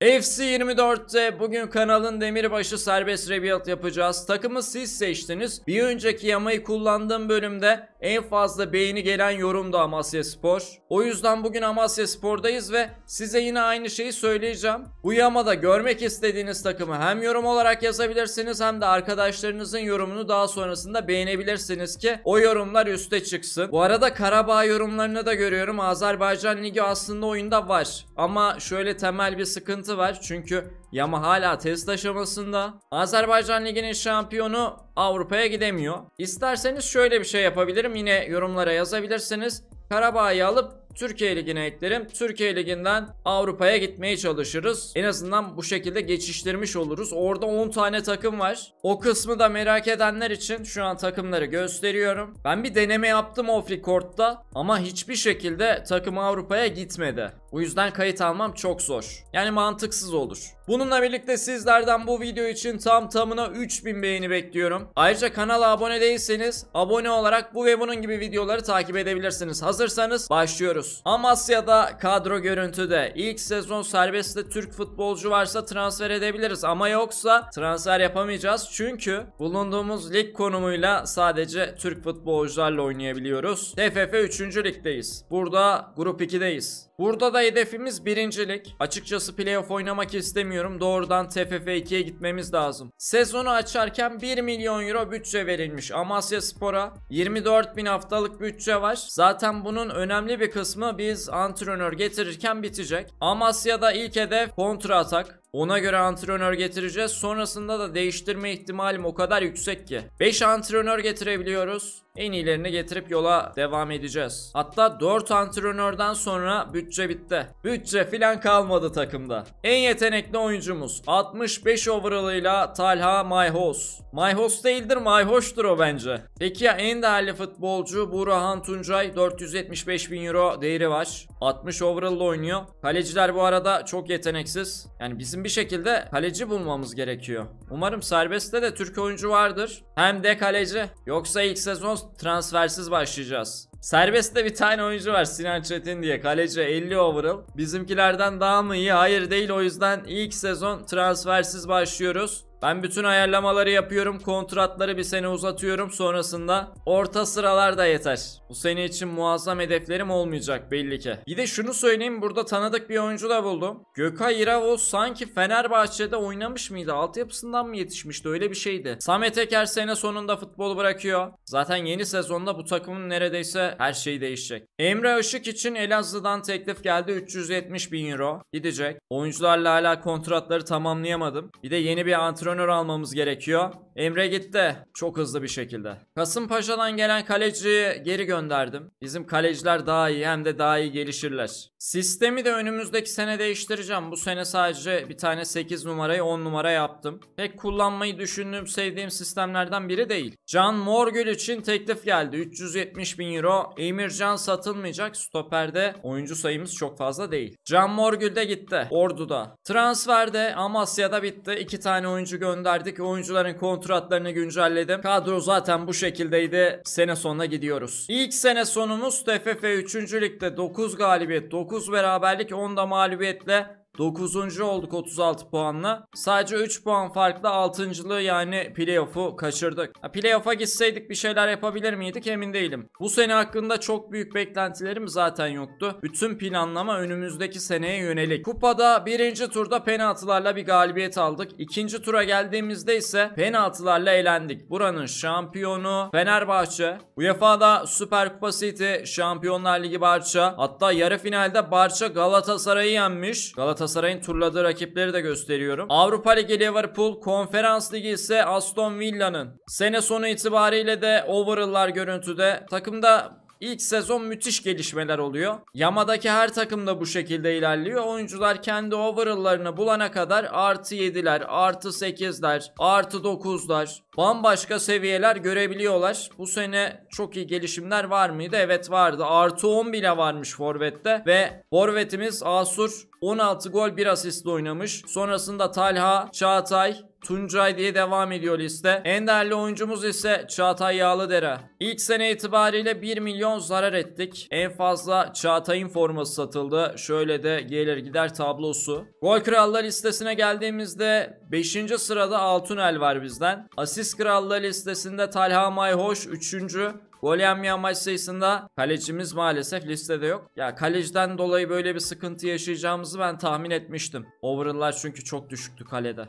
FC24'te bugün kanalın demirbaşı serbest rebuild yapacağız. Takımı siz seçtiniz. Bir önceki yamayı kullandığım bölümde en fazla beğeni gelen yorum da Amasya Spor. O yüzden bugün Amasya Spor'dayız ve size yine aynı şeyi söyleyeceğim. Bu yamada görmek istediğiniz takımı hem yorum olarak yazabilirsiniz hem de arkadaşlarınızın yorumunu daha sonrasında beğenebilirsiniz ki o yorumlar üste çıksın. Bu arada Karabağ yorumlarını da görüyorum. Azerbaycan Ligi aslında oyunda var. Ama şöyle temel bir sıkıntı var. Çünkü Yama hala test aşamasında. Azerbaycan Ligi'nin şampiyonu Avrupa'ya gidemiyor. İsterseniz şöyle bir şey yapabilirim. Yine yorumlara yazabilirsiniz. Karabağ'ı alıp Türkiye Ligi'ne eklerim. Türkiye Ligi'nden Avrupa'ya gitmeye çalışırız. En azından bu şekilde geçiştirmiş oluruz. Orada 10 tane takım var. O kısmı da merak edenler için şu an takımları gösteriyorum. Ben bir deneme yaptım off record'da ama hiçbir şekilde takım Avrupa'ya gitmedi. O yüzden kayıt almam çok zor. Yani mantıksız olur. Bununla birlikte sizlerden bu video için tam tamına 3000 beğeni bekliyorum. Ayrıca kanala abone değilseniz abone olarak bu ve bunun gibi videoları takip edebilirsiniz. Hazırsanız başlıyoruz. Amasya'da kadro görüntüde. ilk sezon serbestte Türk futbolcu varsa transfer edebiliriz ama yoksa transfer yapamayacağız. Çünkü bulunduğumuz lig konumuyla sadece Türk futbolcularla oynayabiliyoruz. TFF 3. ligdeyiz. Burada grup 2'deyiz. Burada da Sırada hedefimiz birincilik. Açıkçası playoff oynamak istemiyorum. Doğrudan TFF2'ye gitmemiz lazım. Sezonu açarken 1 milyon euro bütçe verilmiş Amasya Spor'a. 24 bin haftalık bütçe var. Zaten bunun önemli bir kısmı biz antrenör getirirken bitecek. Amasya'da ilk hedef kontra atak. Ona göre antrenör getireceğiz. Sonrasında da değiştirme ihtimalim o kadar yüksek ki. 5 antrenör getirebiliyoruz. En iyilerini getirip yola devam edeceğiz. Hatta 4 antrenörden sonra bütçe bitti. Bütçe filan kalmadı takımda. En yetenekli oyuncumuz 65 overall'ıyla Talha Mayhos. Mayhos değildir Mayhoş'tur o bence. Peki ya en değerli futbolcu Burhan Tuncay 475 bin euro değeri var. 60 overall'la oynuyor. Kaleciler bu arada çok yeteneksiz. Yani bizim Bizim bir şekilde kaleci bulmamız gerekiyor. Umarım serbestte de Türk oyuncu vardır. Hem de kaleci. Yoksa ilk sezon transfersiz başlayacağız. Serbest'te bir tane oyuncu var Sinan Çetin diye kaleci 50 overall. Bizimkilerden daha mı iyi? Hayır değil o yüzden ilk sezon transfersiz başlıyoruz. Ben bütün ayarlamaları yapıyorum. Kontratları bir sene uzatıyorum. Sonrasında orta sıralar da yeter. Bu sene için muazzam hedeflerim olmayacak belli ki. Bir de şunu söyleyeyim. Burada tanıdık bir oyuncu da buldum. Gökay İravoz sanki Fenerbahçe'de oynamış mıydı? Altyapısından mı yetişmişti? Öyle bir şeydi. Samet Eker sene sonunda futbol bırakıyor. Zaten yeni sezonda bu takımın neredeyse her şeyi değişecek. Emre Işık için Elazığ'dan teklif geldi. 370 bin euro gidecek. Oyuncularla hala kontratları tamamlayamadım. Bir de yeni bir antrenör antrenör almamız gerekiyor. Emre gitti. Çok hızlı bir şekilde. Kasımpaşa'dan gelen kaleciyi geri gönderdim. Bizim kaleciler daha iyi hem de daha iyi gelişirler. Sistemi de önümüzdeki sene değiştireceğim. Bu sene sadece bir tane 8 numarayı 10 numara yaptım. Pek kullanmayı düşündüğüm sevdiğim sistemlerden biri değil. Can Morgül için teklif geldi. 370 bin euro. Emircan satılmayacak. Stoperde oyuncu sayımız çok fazla değil. Can Morgül de gitti. Ordu'da. Transferde Amasya'da bitti. 2 tane oyuncu gönderdik. Oyuncuların kontratlarını güncelledim. Kadro zaten bu şekildeydi. Sene sonuna gidiyoruz. İlk sene sonumuz TFF 3. Lig'de 9 galibiyet, 9 beraberlik, 10 da mağlubiyetle 9. olduk 36 puanla. Sadece 3 puan farklı 6.lığı yani playoff'u kaçırdık. Playoff'a gitseydik bir şeyler yapabilir miydik emin değilim. Bu sene hakkında çok büyük beklentilerim zaten yoktu. Bütün planlama önümüzdeki seneye yönelik. Kupada 1. turda penaltılarla bir galibiyet aldık. 2. tura geldiğimizde ise penaltılarla eğlendik. Buranın şampiyonu Fenerbahçe. UEFA'da Süper Kupa City, Şampiyonlar Ligi Barça. Hatta yarı finalde Barça Galatasaray'ı yenmiş. Galatasaray Galatasaray'ın turladığı rakipleri de gösteriyorum. Avrupa Ligi Liverpool, Konferans Ligi ise Aston Villa'nın. Sene sonu itibariyle de overall'lar görüntüde. Takımda İlk sezon müthiş gelişmeler oluyor. Yama'daki her takım da bu şekilde ilerliyor. Oyuncular kendi overall'larını bulana kadar artı 7'ler, artı 8'ler, artı 9'lar bambaşka seviyeler görebiliyorlar. Bu sene çok iyi gelişimler var mıydı? Evet vardı. Artı 10 bile varmış Forvet'te ve Forvet'imiz Asur 16 gol 1 asistle oynamış. Sonrasında Talha, Çağatay, Tuncay diye devam ediyor liste. En değerli oyuncumuz ise Çağatay Yağlıdere. İlk sene itibariyle 1 milyon zarar ettik. En fazla Çağatay'ın forması satıldı. Şöyle de gelir gider tablosu. Gol krallar listesine geldiğimizde 5. sırada Altunel var bizden. Asist krallar listesinde Talha Mayhoş 3. Gol yenmeyen maç sayısında kalecimiz maalesef listede yok. Ya kaleciden dolayı böyle bir sıkıntı yaşayacağımızı ben tahmin etmiştim. Overall'lar çünkü çok düşüktü kalede.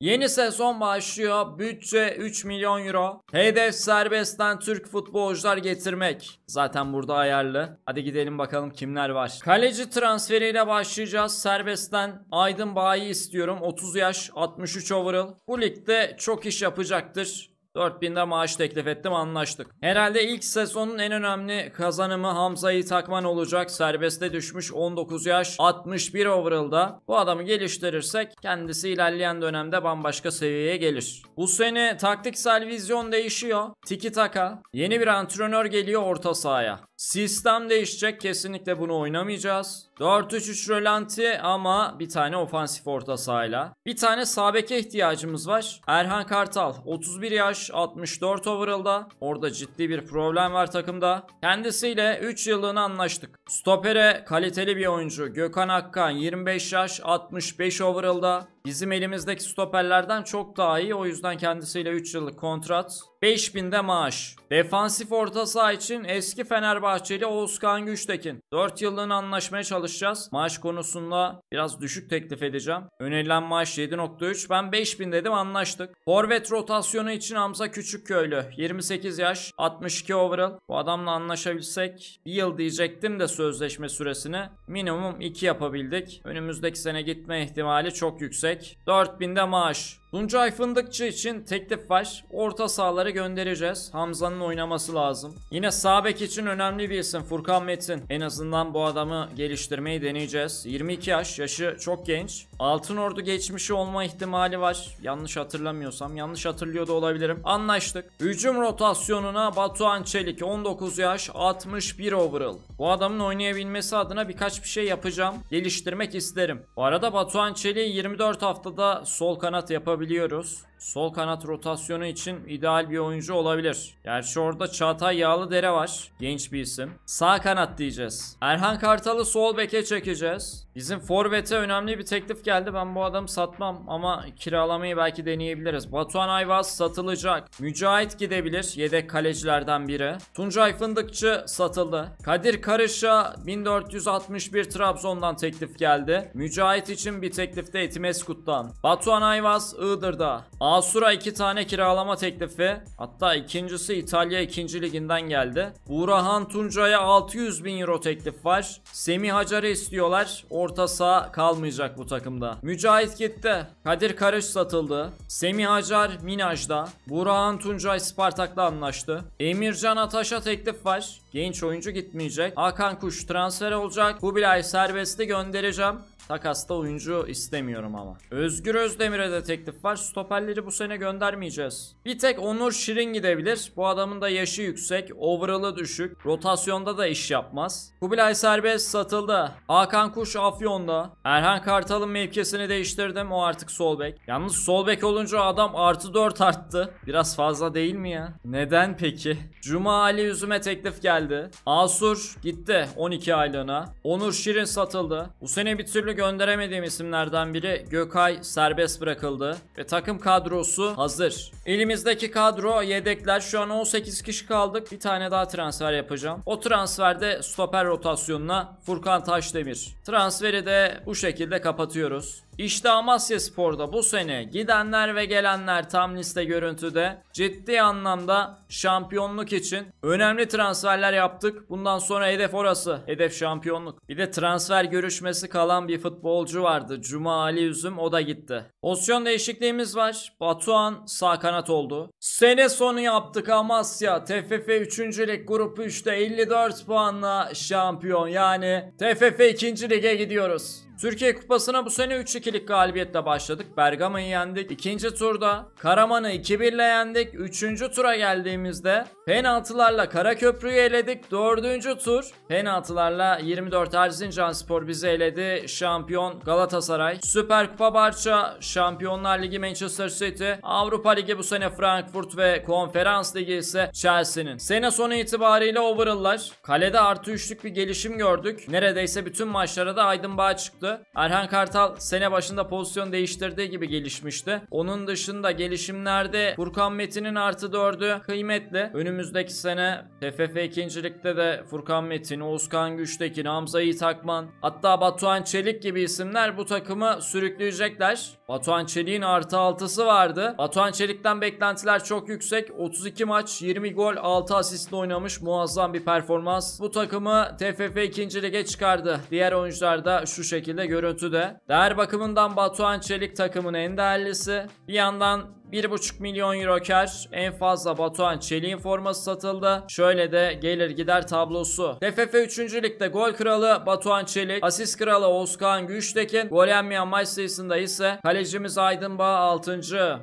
Yeni sezon başlıyor. Bütçe 3 milyon euro. Hedef serbestten Türk futbolcular getirmek. Zaten burada ayarlı. Hadi gidelim bakalım kimler var. Kaleci transferiyle başlayacağız. Serbestten Aydın Bayi istiyorum. 30 yaş, 63 overall. Bu ligde çok iş yapacaktır. 4000'de maaş teklif ettim anlaştık. Herhalde ilk sezonun en önemli kazanımı Hamza'yı takman olacak. Serbeste düşmüş 19 yaş 61 overall'da. Bu adamı geliştirirsek kendisi ilerleyen dönemde bambaşka seviyeye gelir. Bu sene taktiksel vizyon değişiyor. Tiki taka. Yeni bir antrenör geliyor orta sahaya. Sistem değişecek. Kesinlikle bunu oynamayacağız. 4-3-3 rölanti ama bir tane ofansif orta sahayla. Bir tane sabeke ihtiyacımız var. Erhan Kartal 31 yaş 64 overall'da. Orada ciddi bir problem var takımda. Kendisiyle 3 yıllığını anlaştık. Stopere kaliteli bir oyuncu Gökhan Akkan 25 yaş 65 overall'da. Bizim elimizdeki stoperlerden çok daha iyi. O yüzden kendisiyle 3 yıllık kontrat. 5000'de maaş. Defansif orta saha için eski Fenerbahçeli Oğuzkan Güçtekin. 4 yıllığını anlaşmaya çalışacağız. Maaş konusunda biraz düşük teklif edeceğim. Önerilen maaş 7.3. Ben 5000 dedim anlaştık. Forvet rotasyonu için Hamza Küçükköylü. 28 yaş, 62 overall. Bu adamla anlaşabilsek bir yıl diyecektim de sözleşme süresini. Minimum 2 yapabildik. Önümüzdeki sene gitme ihtimali çok yüksek verecek. 4000 de maaş. Tuncay Fındıkçı için teklif var. Orta sahaları göndereceğiz. Hamza'nın oynaması lazım. Yine Sabek için önemli bir isim Furkan Metin. En azından bu adamı geliştirmeyi deneyeceğiz. 22 yaş, yaşı çok genç. Altın Ordu geçmişi olma ihtimali var. Yanlış hatırlamıyorsam, yanlış hatırlıyor da olabilirim. Anlaştık. Hücum rotasyonuna Batuhan Çelik 19 yaş, 61 overall. Bu adamın oynayabilmesi adına birkaç bir şey yapacağım. Geliştirmek isterim. Bu arada Batuhan Çelik 24 haftada sol kanat yapabilir yapabiliyoruz sol kanat rotasyonu için ideal bir oyuncu olabilir. Gerçi orada Çağatay dere var. Genç bir isim. Sağ kanat diyeceğiz. Erhan Kartal'ı sol beke çekeceğiz. Bizim forvete önemli bir teklif geldi. Ben bu adamı satmam ama kiralamayı belki deneyebiliriz. Batuhan Ayvaz satılacak. Mücahit gidebilir. Yedek kalecilerden biri. Tuncay Fındıkçı satıldı. Kadir Karış'a 1461 Trabzon'dan teklif geldi. Mücahit için bir teklif de Etimeskut'tan. Batuhan Ayvaz Iğdır'da. Asura iki tane kiralama teklifi. Hatta ikincisi İtalya 2. liginden geldi. Burahan Tuncay'a 600 bin euro teklif var. Semih Hacar'ı istiyorlar. Orta saha kalmayacak bu takımda. Mücahit gitti. Kadir Karış satıldı. Semih Hacar Minaj'da. Burahan Tuncay Spartak'la anlaştı. Emircan Ataş'a teklif var. Genç oyuncu gitmeyecek. Hakan Kuş transfer olacak. Kubilay serbesti göndereceğim. Takasta oyuncu istemiyorum ama. Özgür Özdemir'e de teklif var. Stoperleri bu sene göndermeyeceğiz. Bir tek Onur Şirin gidebilir. Bu adamın da yaşı yüksek. Overall'ı düşük. Rotasyonda da iş yapmaz. Kubilay Serbest satıldı. Hakan Kuş Afyon'da. Erhan Kartal'ın mevkisini değiştirdim. O artık sol bek. Yalnız sol bek olunca adam artı 4 arttı. Biraz fazla değil mi ya? Neden peki? Cuma Ali Yüzüm'e teklif geldi. Asur gitti 12 aylığına. Onur Şirin satıldı. Bu sene bir türlü gönderemediğim isimlerden biri Gökay serbest bırakıldı ve takım kadrosu hazır. Elimizdeki kadro yedekler şu an 18 kişi kaldık. Bir tane daha transfer yapacağım. O transferde stoper rotasyonuna Furkan Taşdemir. Transferi de bu şekilde kapatıyoruz. İşte Amasya Spor'da bu sene gidenler ve gelenler tam liste görüntüde ciddi anlamda şampiyonluk için önemli transferler yaptık. Bundan sonra hedef orası. Hedef şampiyonluk. Bir de transfer görüşmesi kalan bir futbolcu vardı. Cuma Ali Üzüm o da gitti. Pozisyon değişikliğimiz var. Batuhan sağ kanat oldu. Sene sonu yaptık Amasya. TFF 3. Lig grup 3'te 54 puanla şampiyon. Yani TFF 2. Lig'e gidiyoruz. Türkiye Kupası'na bu sene 3-2'lik galibiyetle başladık. Bergama'yı yendik. İkinci turda Karaman'ı 2-1 ile yendik. Üçüncü tura geldiğimizde penaltılarla Karaköprü'yü eledik. Dördüncü tur penaltılarla 24 Erzincan Spor bizi eledi. Şampiyon Galatasaray. Süper Kupa Barça, Şampiyonlar Ligi Manchester City, Avrupa Ligi bu sene Frankfurt ve Konferans Ligi ise Chelsea'nin. Sene sonu itibariyle overall'lar. Kalede artı üçlük bir gelişim gördük. Neredeyse bütün maçlara da Aydın Bağ çıktı olmuştu. Erhan Kartal sene başında pozisyon değiştirdiği gibi gelişmişti. Onun dışında gelişimlerde Furkan Metin'in artı dördü kıymetli. Önümüzdeki sene TFF ikincilikte de Furkan Metin, Oğuzkan Güçtekin, Hamza Yitakman hatta Batuhan Çelik gibi isimler bu takımı sürükleyecekler. Batuhan Çelik'in artı altısı vardı. Batuhan Çelik'ten beklentiler çok yüksek. 32 maç, 20 gol, 6 asistle oynamış muazzam bir performans. Bu takımı TFF 2. Lig'e çıkardı. Diğer oyuncular da şu şekilde şekilde görüntüde. Değer bakımından Batuhan Çelik takımın en değerlisi. Bir yandan 1,5 milyon euro kar en fazla Batuhan Çelik'in forması satıldı. Şöyle de gelir gider tablosu. TFF 3. Lig'de gol kralı Batuhan Çelik, asist kralı Oskan Güçtekin, gol yenmeyen maç sayısında ise kalecimiz Aydın Bağ 6.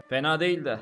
Fena değildi.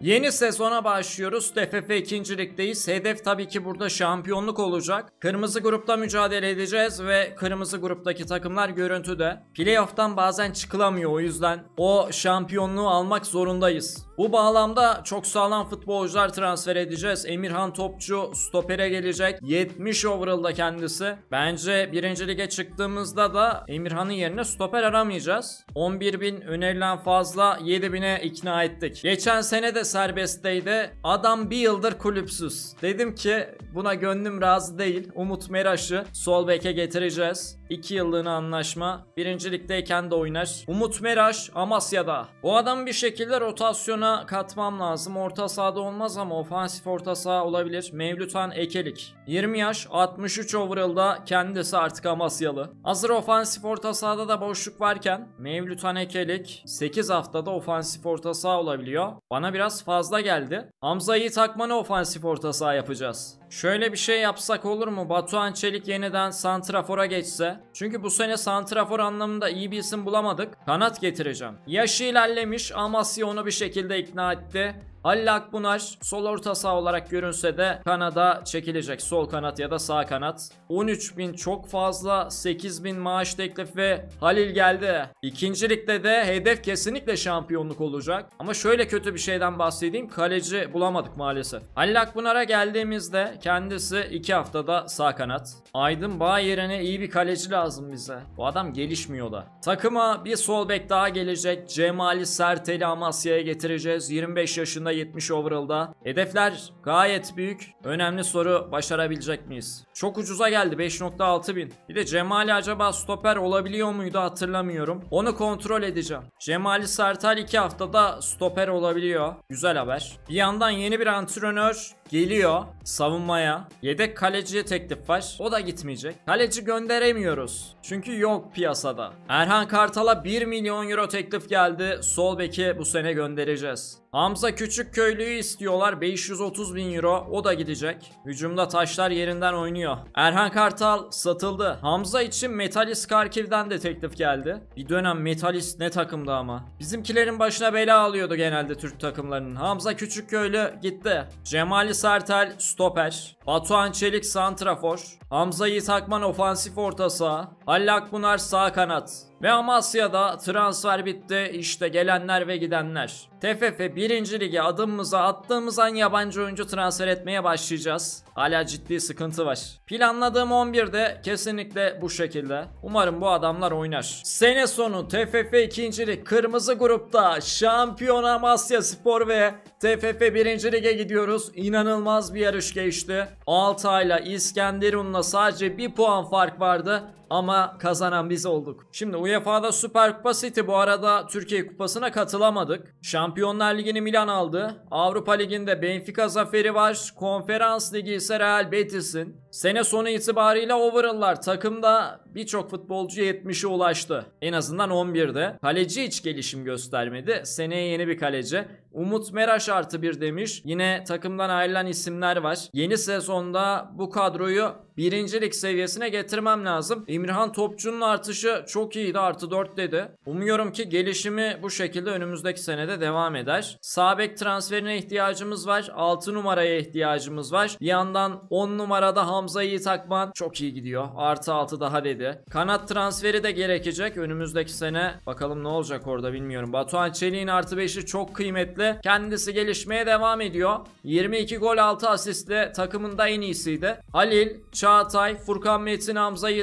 Yeni sezona başlıyoruz. TFF 2. Lig'deyiz. Hedef tabii ki burada şampiyonluk olacak. Kırmızı grupta mücadele edeceğiz ve kırmızı gruptaki takımlar görüntüde. Playoff'tan bazen çıkılamıyor o yüzden o şampiyonluğu almak zorundayız. Bu bağlamda çok sağlam futbolcular transfer edeceğiz. Emirhan Topçu stopere gelecek. 70 overall'da kendisi. Bence birinci lige çıktığımızda da Emirhan'ın yerine stoper aramayacağız. 11.000 önerilen fazla 7.000'e ikna ettik. Geçen sene de serbestteydi. Adam bir yıldır kulüpsüz. Dedim ki buna gönlüm razı değil. Umut Meraş'ı sol beke getireceğiz. 2 yıllığına anlaşma. Birincilikteyken de oynar. Umut Meraş Amasya'da. Bu adam bir şekilde rotasyona katmam lazım. Orta sahada olmaz ama ofansif orta saha olabilir. Mevlütan Ekelik. 20 yaş 63 overall'da kendisi artık Amasyalı. Hazır ofansif orta sahada da boşluk varken Mevlütan Ekelik 8 haftada ofansif orta saha olabiliyor. Bana biraz fazla geldi. Hamza Yiğit Akman'ı ofansif orta saha yapacağız. Şöyle bir şey yapsak olur mu? Batuhan Çelik yeniden Santrafor'a geçse. Çünkü bu sene Santrafor anlamında iyi bir isim bulamadık. Kanat getireceğim. Yaşı ilerlemiş. Amasya onu bir şekilde ikna etti. Ali Akbunar sol orta saha olarak görünse de Kanada çekilecek. Sol kanat ya da sağ kanat. 13 bin çok fazla. 8 bin maaş teklifi. Halil geldi. İkincilikte de hedef kesinlikle şampiyonluk olacak. Ama şöyle kötü bir şeyden bahsedeyim. Kaleci bulamadık maalesef. Ali Akbunar'a geldiğimizde kendisi 2 haftada sağ kanat. Aydın Bağ yerine iyi bir kaleci lazım bize. Bu adam gelişmiyor da. Takıma bir sol bek daha gelecek. Cemali Serteli Amasya'ya getireceğiz. 25 yaşında 70 overall'da. Hedefler gayet büyük. Önemli soru başarabilecek miyiz? Çok ucuza geldi 5.6 bin. Bir de Cemali acaba stoper olabiliyor muydu hatırlamıyorum. Onu kontrol edeceğim. Cemali Sartal 2 haftada stoper olabiliyor. Güzel haber. Bir yandan yeni bir antrenör geliyor savunmaya. Yedek kaleciye teklif var. O da gitmeyecek. Kaleci gönderemiyoruz. Çünkü yok piyasada. Erhan Kartal'a 1 milyon euro teklif geldi. Sol beki bu sene göndereceğiz. Hamza küçük köylüyü istiyorlar. 530 bin euro. O da gidecek. Hücumda taşlar yerinden oynuyor dönüyor. Erhan Kartal satıldı. Hamza için Metalist Karkiv'den de teklif geldi. Bir dönem Metalist ne takımda ama. Bizimkilerin başına bela alıyordu genelde Türk takımlarının. Hamza Küçükköylü gitti. Cemali Sertel stoper. Batuhan Çelik santrafor, Hamza Yitakman ofansif orta saha, Halil Akbunar sağ kanat. Ve Amasya'da transfer bitti işte gelenler ve gidenler. TFF 1. Lig'e adımımıza attığımız an yabancı oyuncu transfer etmeye başlayacağız. Hala ciddi sıkıntı var. Planladığım 11'de kesinlikle bu şekilde. Umarım bu adamlar oynar. Sene sonu TFF 2. Lig Kırmızı Grup'ta şampiyon Amasya Spor ve TFF 1. Lig'e gidiyoruz. İnanılmaz bir yarış geçti. Altay'la İskenderun'la sadece bir puan fark vardı ama kazanan biz olduk. Şimdi UEFA'da Süper Kupa City bu arada Türkiye Kupası'na katılamadık. Şampiyonlar Ligi'ni Milan aldı. Avrupa Ligi'nde Benfica zaferi var. Konferans Ligi ise Real Betis'in. Sene sonu itibariyle overall'lar takımda birçok futbolcu 70'e ulaştı. En azından 11'de. Kaleci hiç gelişim göstermedi. Seneye yeni bir kaleci. Umut Meraş artı bir demiş. Yine takımdan ayrılan isimler var. Yeni sezonda bu kadroyu birincilik seviyesine getirmem lazım. E, Emirhan Topçu'nun artışı çok iyiydi artı 4 dedi. Umuyorum ki gelişimi bu şekilde önümüzdeki senede devam eder. Sabek transferine ihtiyacımız var. 6 numaraya ihtiyacımız var. Bir yandan 10 numarada Hamza Yiğit Akman çok iyi gidiyor. Artı 6 daha dedi. Kanat transferi de gerekecek önümüzdeki sene. Bakalım ne olacak orada bilmiyorum. Batuhan Çelik'in artı 5'i çok kıymetli. Kendisi gelişmeye devam ediyor. 22 gol 6 asistle takımında en iyisiydi. Halil, Çağatay, Furkan Metin, Hamza Yiğit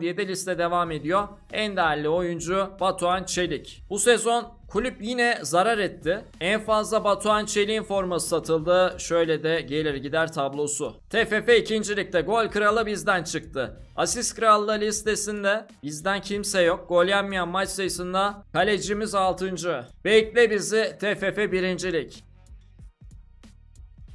sezon diye de liste devam ediyor. En değerli oyuncu Batuhan Çelik. Bu sezon Kulüp yine zarar etti. En fazla Batuhan Çelik'in forması satıldı. Şöyle de gelir gider tablosu. TFF ikincilikte gol kralı bizden çıktı. Asist krallığı listesinde bizden kimse yok. Gol yenmeyen maç sayısında kalecimiz 6. Bekle bizi TFF birincilik. Lig.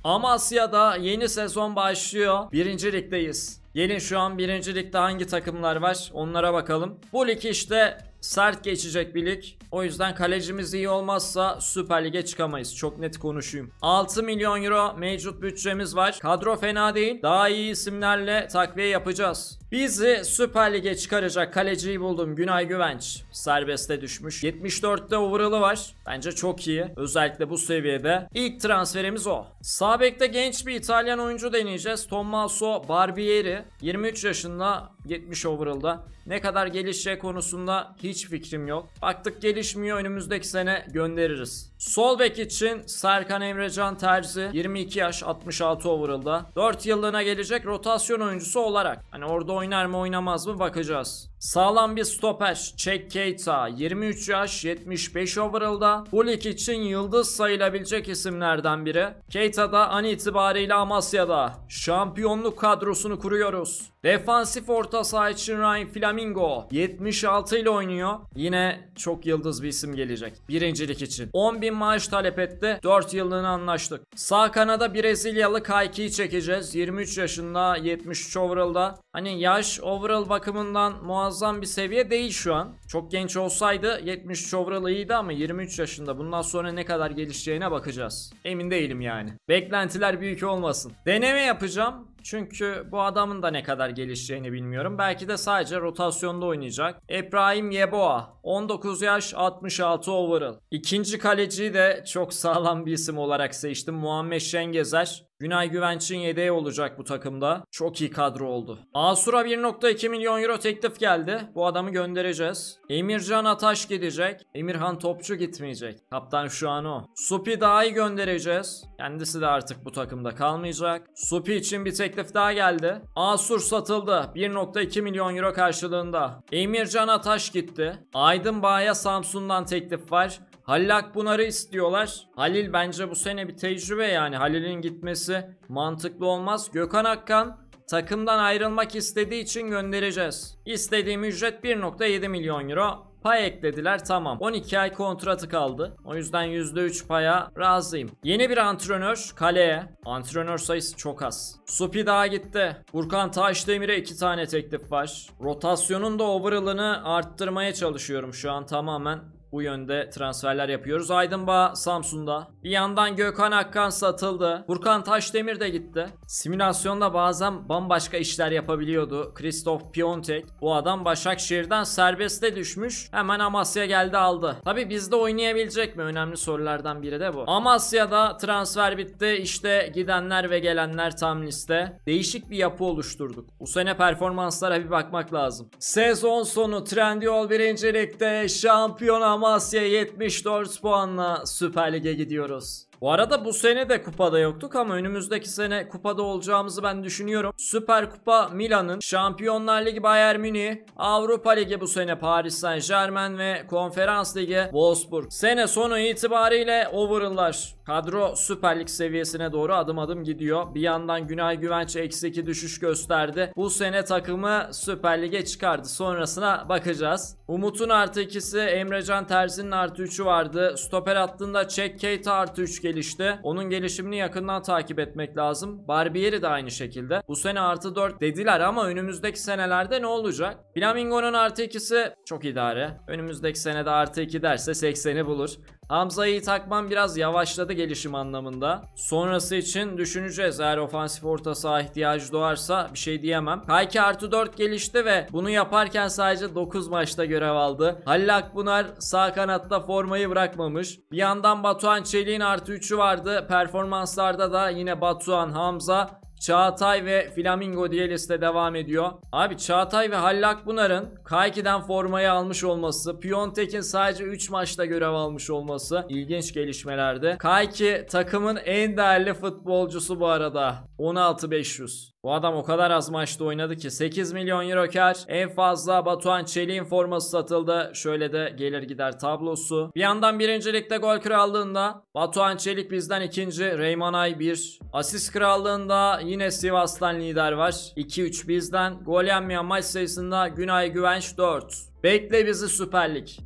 Amasya'da yeni sezon başlıyor. birincilikteyiz. Gelin şu an birincilikte hangi takımlar var onlara bakalım. Bu lig işte sert geçecek bir lig. O yüzden kalecimiz iyi olmazsa Süper Lig'e çıkamayız. Çok net konuşayım. 6 milyon euro mevcut bütçemiz var. Kadro fena değil. Daha iyi isimlerle takviye yapacağız. Bizi Süper Lig'e çıkaracak kaleciyi buldum Günay Güvenç. Serbeste düşmüş. 74'te overall'ı var. Bence çok iyi. Özellikle bu seviyede. ilk transferimiz o. Sabek'te genç bir İtalyan oyuncu deneyeceğiz. Tommaso Barbieri. 23 yaşında 70 overall'da. Ne kadar gelişeceği konusunda hiç fikrim yok. Baktık gelişmiyor önümüzdeki sene göndeririz. Sol bek için Serkan Emrecan Terzi 22 yaş 66 overall'da. 4 yıllığına gelecek rotasyon oyuncusu olarak. Hani orada oyun oynar mı oynamaz mı bakacağız. Sağlam bir stoper Çek Keita 23 yaş 75 overall'da bu lig için yıldız sayılabilecek isimlerden biri. Keita da an itibariyle Amasya'da şampiyonluk kadrosunu kuruyoruz. Defansif orta saha için Ryan Flamingo 76 ile oynuyor. Yine çok yıldız bir isim gelecek. Birincilik için. 10 maaş talep etti. 4 yıllığını anlaştık. Sağ kanada Brezilyalı Kayki'yi çekeceğiz. 23 yaşında 73 overall'da. Hani yaş overall bakımından muazzam bir seviye değil şu an. Çok genç olsaydı 73 overall iyiydi ama 23 yaşında. Bundan sonra ne kadar gelişeceğine bakacağız. Emin değilim yani. Beklentiler büyük olmasın. Deneme yapacağım. Çünkü bu adamın da ne kadar gelişeceğini bilmiyorum. Belki de sadece rotasyonda oynayacak. Ebrahim Yeboa 19 yaş 66 overall. İkinci kaleciyi de çok sağlam bir isim olarak seçtim. Muhammed Şengezer. Günay Güvenç'in yedeği olacak bu takımda. Çok iyi kadro oldu. Asura 1.2 milyon euro teklif geldi. Bu adamı göndereceğiz. Emircan Ataş gidecek. Emirhan Topçu gitmeyecek. Kaptan şu an o. Supi Dağ'ı göndereceğiz. Kendisi de artık bu takımda kalmayacak. Supi için bir teklif daha geldi. Asur satıldı. 1.2 milyon euro karşılığında. Emircan Ataş gitti. Aydın Bağ'a Samsun'dan teklif var. Hallak Bunar'ı istiyorlar. Halil bence bu sene bir tecrübe yani. Halil'in gitmesi mantıklı olmaz. Gökhan Akkan takımdan ayrılmak istediği için göndereceğiz. İstediğim ücret 1.7 milyon euro. Pay eklediler tamam. 12 ay kontratı kaldı. O yüzden %3 paya razıyım. Yeni bir antrenör kaleye. Antrenör sayısı çok az. Supi daha gitti. Burkan Taşdemir'e 2 tane teklif var. Rotasyonun da overall'ını arttırmaya çalışıyorum şu an tamamen. Bu yönde transferler yapıyoruz. Aydınba Samsun'da. Bir yandan Gökhan Akkan satıldı. Burkan Taşdemir de gitti. Simülasyonda bazen bambaşka işler yapabiliyordu. Christoph Piontek. Bu adam Başakşehir'den serbeste düşmüş. Hemen Amasya geldi aldı. Tabi bizde oynayabilecek mi? Önemli sorulardan biri de bu. Amasya'da transfer bitti. İşte gidenler ve gelenler tam liste. Değişik bir yapı oluşturduk. Bu sene performanslara bir bakmak lazım. Sezon sonu Trendyol 1. Lig'de şampiyon ama Amasya 74 puanla Süper Lig'e gidiyoruz. Bu arada bu sene de kupada yoktuk ama önümüzdeki sene kupada olacağımızı ben düşünüyorum. Süper Kupa Milan'ın, Şampiyonlar Ligi Bayern Münih, Avrupa Ligi bu sene Paris Saint Germain ve Konferans Ligi Wolfsburg. Sene sonu itibariyle overall'lar. Kadro Süper Lig seviyesine doğru adım adım gidiyor. Bir yandan Günay Güvenç eksi 2 düşüş gösterdi. Bu sene takımı Süper Lig'e çıkardı. Sonrasına bakacağız. Umut'un artı ikisi, Emrecan Terzi'nin artı üçü vardı. Stoper hattında Çek Keita artı 3 gelişte. Onun gelişimini yakından takip etmek lazım. Barbieri de aynı şekilde. Bu sene artı 4 dediler ama önümüzdeki senelerde ne olacak? Flamingo'nun artı 2'si çok idare. Önümüzdeki senede artı 2 derse 80'i bulur. Hamza'yı takmam biraz yavaşladı gelişim anlamında. Sonrası için düşüneceğiz. Eğer ofansif orta saha ihtiyacı doğarsa bir şey diyemem. Kayki artı 4 gelişti ve bunu yaparken sadece 9 maçta görev aldı. Halil Akbunar sağ kanatta formayı bırakmamış. Bir yandan Batuhan Çelik'in artı 3'ü vardı. Performanslarda da yine Batuhan, Hamza Çağatay ve Flamingo diye liste devam ediyor. Abi Çağatay ve Hallak Bunar'ın k formayı almış olması, Piontek'in sadece 3 maçta görev almış olması ilginç gelişmelerdi. k takımın en değerli futbolcusu bu arada. 16500. Bu adam o kadar az maçta oynadı ki 8 milyon euro kar. En fazla Batuhan Çelik'in forması satıldı. Şöyle de gelir gider tablosu. Bir yandan birincilikte gol krallığında Batuhan Çelik bizden ikinci. Reymanay 1. Asist krallığında yine Sivas'tan lider var. 2-3 bizden. Gol yenmeyen maç sayısında Günay Güvenç 4. Bekle bizi süperlik.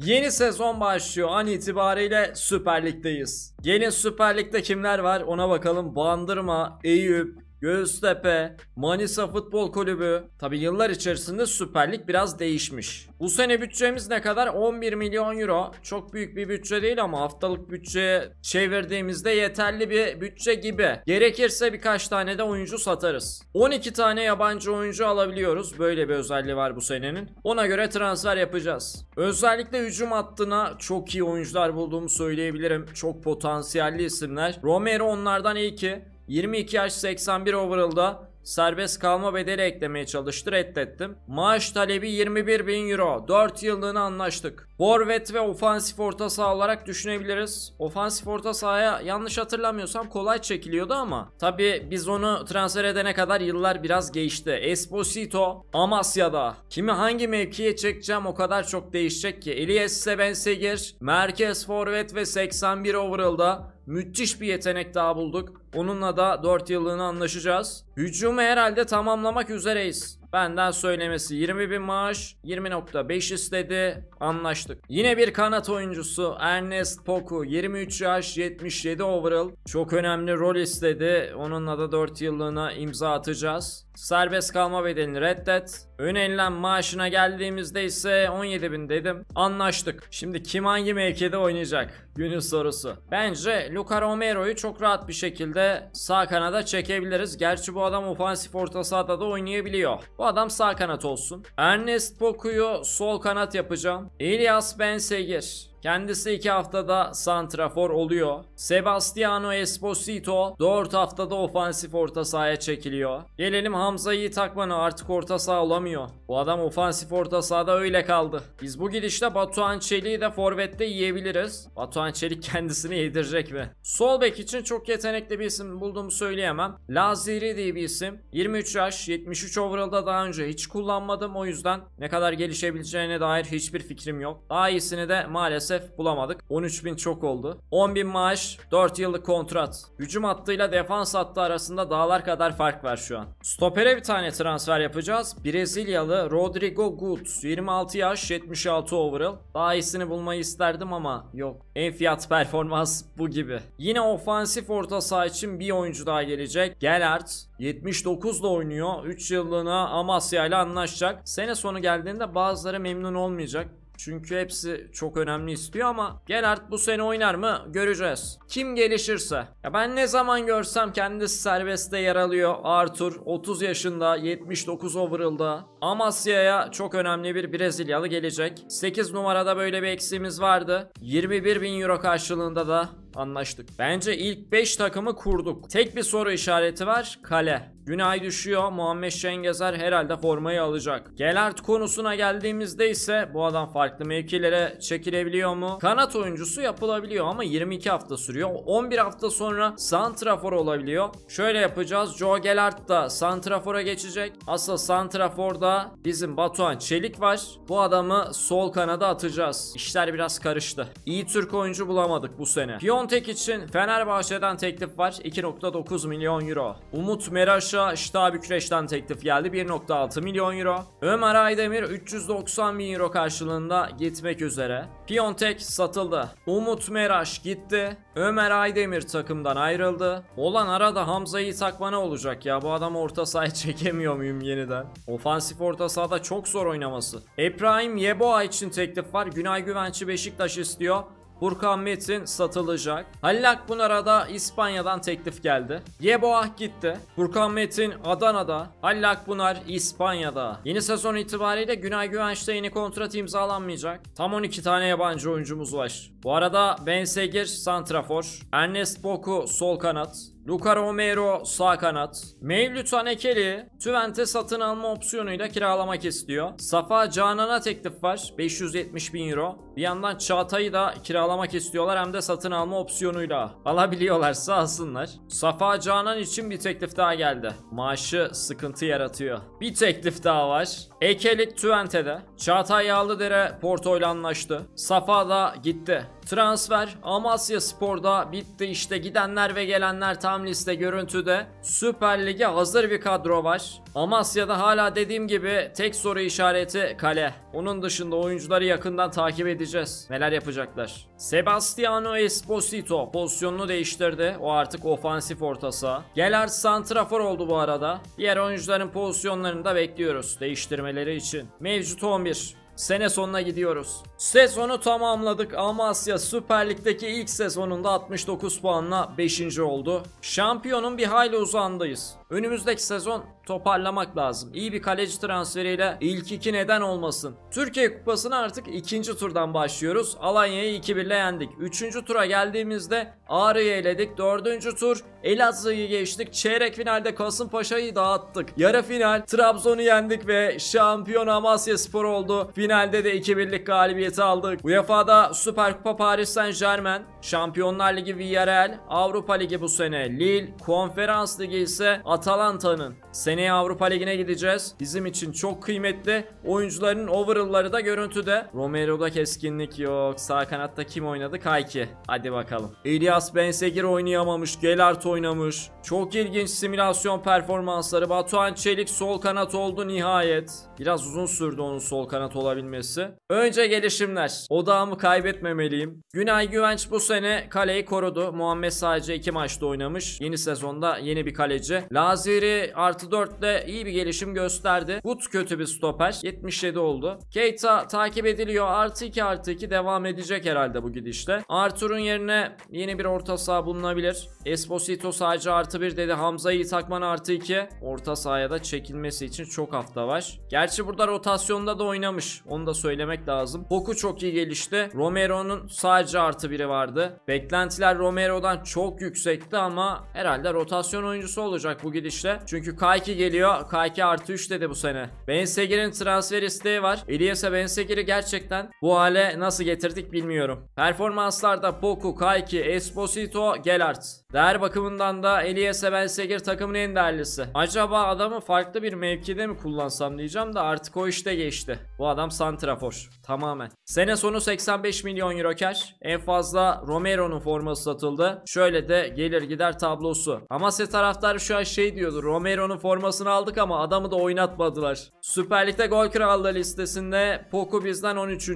Yeni sezon başlıyor an itibariyle Süper Lig'deyiz. Gelin Süper Lig'de kimler var ona bakalım. Bandırma, Eyüp, Göztepe, Manisa Futbol Kulübü. Tabi yıllar içerisinde Süper Lig biraz değişmiş. Bu sene bütçemiz ne kadar? 11 milyon euro. Çok büyük bir bütçe değil ama haftalık bütçeye çevirdiğimizde yeterli bir bütçe gibi. Gerekirse birkaç tane de oyuncu satarız. 12 tane yabancı oyuncu alabiliyoruz. Böyle bir özelliği var bu senenin. Ona göre transfer yapacağız. Özellikle hücum hattına çok iyi oyuncular bulduğumu söyleyebilirim. Çok potansiyelli isimler. Romero onlardan iyi ki. 22 yaş 81 overall'da serbest kalma bedeli eklemeye çalıştı reddettim. Maaş talebi 21 bin euro. 4 yıllığına anlaştık. Forvet ve ofansif orta saha olarak düşünebiliriz. Ofansif orta sahaya yanlış hatırlamıyorsam kolay çekiliyordu ama tabi biz onu transfer edene kadar yıllar biraz geçti. Esposito Amasya'da. Kimi hangi mevkiye çekeceğim o kadar çok değişecek ki. Elias Sebensegir, merkez forvet ve 81 overall'da müthiş bir yetenek daha bulduk. Onunla da 4 yıllığını anlaşacağız. Hücumu herhalde tamamlamak üzereyiz. Benden söylemesi 20 bin maaş 20.5 istedi anlaştık. Yine bir kanat oyuncusu Ernest Poku 23 yaş 77 overall çok önemli rol istedi. Onunla da 4 yıllığına imza atacağız. Serbest kalma bedelini reddet. Önerilen maaşına geldiğimizde ise 17 bin dedim. Anlaştık. Şimdi kim hangi mevkide oynayacak? Günün sorusu. Bence Luca Romero'yu çok rahat bir şekilde sağ kanada çekebiliriz. Gerçi bu adam ofansif orta sahada da oynayabiliyor. Bu adam sağ kanat olsun. Ernest Poku'yu sol kanat yapacağım. Elias Bensegir Kendisi 2 haftada santrafor oluyor. Sebastiano Esposito 4 haftada ofansif orta sahaya çekiliyor. Gelelim Hamza Yiğit Akman'a artık orta saha olamıyor. Bu adam ofansif orta sahada öyle kaldı. Biz bu gidişte Batuhan Çelik'i de forvette yiyebiliriz. Batuhan Çelik kendisini yedirecek mi? Sol bek için çok yetenekli bir isim bulduğumu söyleyemem. Laziri diye bir isim. 23 yaş, 73 overall'da daha önce hiç kullanmadım o yüzden ne kadar gelişebileceğine dair hiçbir fikrim yok. Daha iyisini de maalesef maalesef bulamadık. 13.000 çok oldu. 10.000 maaş, 4 yıllık kontrat. Hücum hattıyla defans hattı arasında dağlar kadar fark var şu an. Stopere bir tane transfer yapacağız. Brezilyalı Rodrigo Guts 26 yaş, 76 overall. Daha iyisini bulmayı isterdim ama yok. En fiyat performans bu gibi. Yine ofansif orta saha için bir oyuncu daha gelecek. Gelert 79 ile oynuyor. 3 yıllığına Amasya ile anlaşacak. Sene sonu geldiğinde bazıları memnun olmayacak. Çünkü hepsi çok önemli istiyor ama Gerard bu sene oynar mı göreceğiz. Kim gelişirse. Ya ben ne zaman görsem kendisi serbestte yer alıyor. Arthur 30 yaşında 79 overall'da. Amasya'ya çok önemli bir Brezilyalı gelecek. 8 numarada böyle bir eksiğimiz vardı. 21 bin euro karşılığında da anlaştık. Bence ilk 5 takımı kurduk. Tek bir soru işareti var. Kale. Günay düşüyor. Muhammed Şengezer herhalde formayı alacak. Gelert konusuna geldiğimizde ise bu adam farklı mevkilere çekilebiliyor mu? Kanat oyuncusu yapılabiliyor ama 22 hafta sürüyor. 11 hafta sonra Santrafor olabiliyor. Şöyle yapacağız. Joe Gelert da Santrafor'a geçecek. Aslında Santrafor'da bizim Batuhan Çelik var. Bu adamı sol kanada atacağız. İşler biraz karıştı. İyi Türk oyuncu bulamadık bu sene. Piontek için Fenerbahçe'den teklif var. 2.9 milyon euro. Umut Meraş'a Şita Bükreş'ten teklif geldi. 1.6 milyon euro. Ömer Aydemir 390 bin euro karşılığında gitmek üzere. Piontek satıldı. Umut Meraş gitti. Ömer Aydemir takımdan ayrıldı. Olan arada Hamza'yı Yitakma ne olacak ya? Bu adam orta sahaya çekemiyor muyum yeniden? Ofansif orta sahada çok zor oynaması. Ebrahim Yeboa için teklif var. Günay Güvenci Beşiktaş istiyor. Burkan Metin satılacak. Halil Akpınar'a da İspanya'dan teklif geldi. Yeboah gitti. Burkan Metin Adana'da. Halil Akpınar İspanya'da. Yeni sezon itibariyle Günay Güvenç'te yeni kontrat imzalanmayacak. Tam 12 tane yabancı oyuncumuz var. Bu arada Ben Segir Santrafor. Ernest Boku sol kanat. Luka Romero sağ kanat. Mevlüt Anekeli Twente satın alma opsiyonuyla kiralamak istiyor. Safa Canan'a teklif var. 570 bin euro. Bir yandan Çağatay'ı da kiralamak istiyorlar hem de satın alma opsiyonuyla. Alabiliyorlarsa alsınlar. Safa Canan için bir teklif daha geldi. Maaşı sıkıntı yaratıyor. Bir teklif daha var. Ekelik Tüente'de, Çağatay Yağlıdere Porto ile anlaştı. Safa da gitti. Transfer Amasya Spor'da bitti işte gidenler ve gelenler tam liste görüntüde. Süper Lig'e hazır bir kadro var. Amasya'da hala dediğim gibi tek soru işareti kale. Onun dışında oyuncuları yakından takip edeceğiz. Neler yapacaklar? Sebastiano Esposito pozisyonunu değiştirdi. O artık ofansif orta saha. Gelard santrafor oldu bu arada. Diğer oyuncuların pozisyonlarını da bekliyoruz değiştirmeleri için. Mevcut 11. Sene sonuna gidiyoruz. Sezonu tamamladık. Amasya Süper Lig'deki ilk sezonunda 69 puanla 5. oldu. Şampiyonun bir hayli uzandayız. Önümüzdeki sezon toparlamak lazım. İyi bir kaleci transferiyle ilk iki neden olmasın. Türkiye Kupasını artık ikinci turdan başlıyoruz. Alanya'yı 2-1 yendik. Üçüncü tura geldiğimizde Ağrı'yı eledik. Dördüncü tur Elazığ'ı geçtik. Çeyrek finalde Kasımpaşa'yı dağıttık. Yarı final Trabzon'u yendik ve şampiyon Amasya Spor oldu. Finalde de 2-1'lik galibiyet galibiyeti aldık. UEFA'da Süper Kupa Paris Saint Germain, Şampiyonlar Ligi Villarreal, Avrupa Ligi bu sene Lille, Konferans Ligi ise Atalanta'nın Seneye Avrupa Ligi'ne gideceğiz. Bizim için çok kıymetli. Oyuncuların overall'ları da görüntüde. Romero'da keskinlik yok. Sağ kanatta kim oynadı? Kayki. Hadi bakalım. İlyas Bensegir oynayamamış. Gelart oynamış. Çok ilginç simülasyon performansları. Batuhan Çelik sol kanat oldu nihayet. Biraz uzun sürdü onun sol kanat olabilmesi. Önce gelişimler. Odağımı kaybetmemeliyim. Günay Güvenç bu sene kaleyi korudu. Muhammed sadece iki maçta oynamış. Yeni sezonda yeni bir kaleci. Laziri artık artı 4'te iyi bir gelişim gösterdi. Gut kötü bir stoper. 77 oldu. Keita takip ediliyor. Artı 2 artı 2 devam edecek herhalde bu gidişte. Arthur'un yerine yeni bir orta saha bulunabilir. Esposito sadece artı 1 dedi. Hamza'yı takman artı 2. Orta sahaya da çekilmesi için çok hafta var. Gerçi burada rotasyonda da oynamış. Onu da söylemek lazım. Boku çok iyi gelişti. Romero'nun sadece artı 1'i vardı. Beklentiler Romero'dan çok yüksekti ama herhalde rotasyon oyuncusu olacak bu gidişte. Çünkü Kyle K2 geliyor. K2 artı 3 dedi bu sene. Benseger'in transfer isteği var. Elias'a Benseger'i gerçekten bu hale nasıl getirdik bilmiyorum. Performanslarda Boku, K2, Esposito, Gelart. Değer bakımından da Elias'a Benseger takımın en değerlisi. Acaba adamı farklı bir mevkide mi kullansam diyeceğim de artık o işte geçti. Bu adam santrafor. Tamamen. Sene sonu 85 milyon euro kar. En fazla Romero'nun forması satıldı. Şöyle de gelir gider tablosu. Amasya taraftar şu an şey diyordu. Romero'nun formasını aldık ama adamı da oynatmadılar. Süper Lig'de gol krallığı listesinde Poku bizden 13.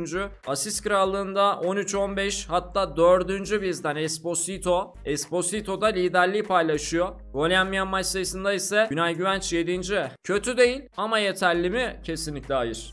Asist krallığında 13-15 hatta 4. bizden Esposito. Esposito da liderliği paylaşıyor. Gol yenmeyen maç sayısında ise Günay Güvenç 7. Kötü değil ama yeterli mi? Kesinlikle hayır.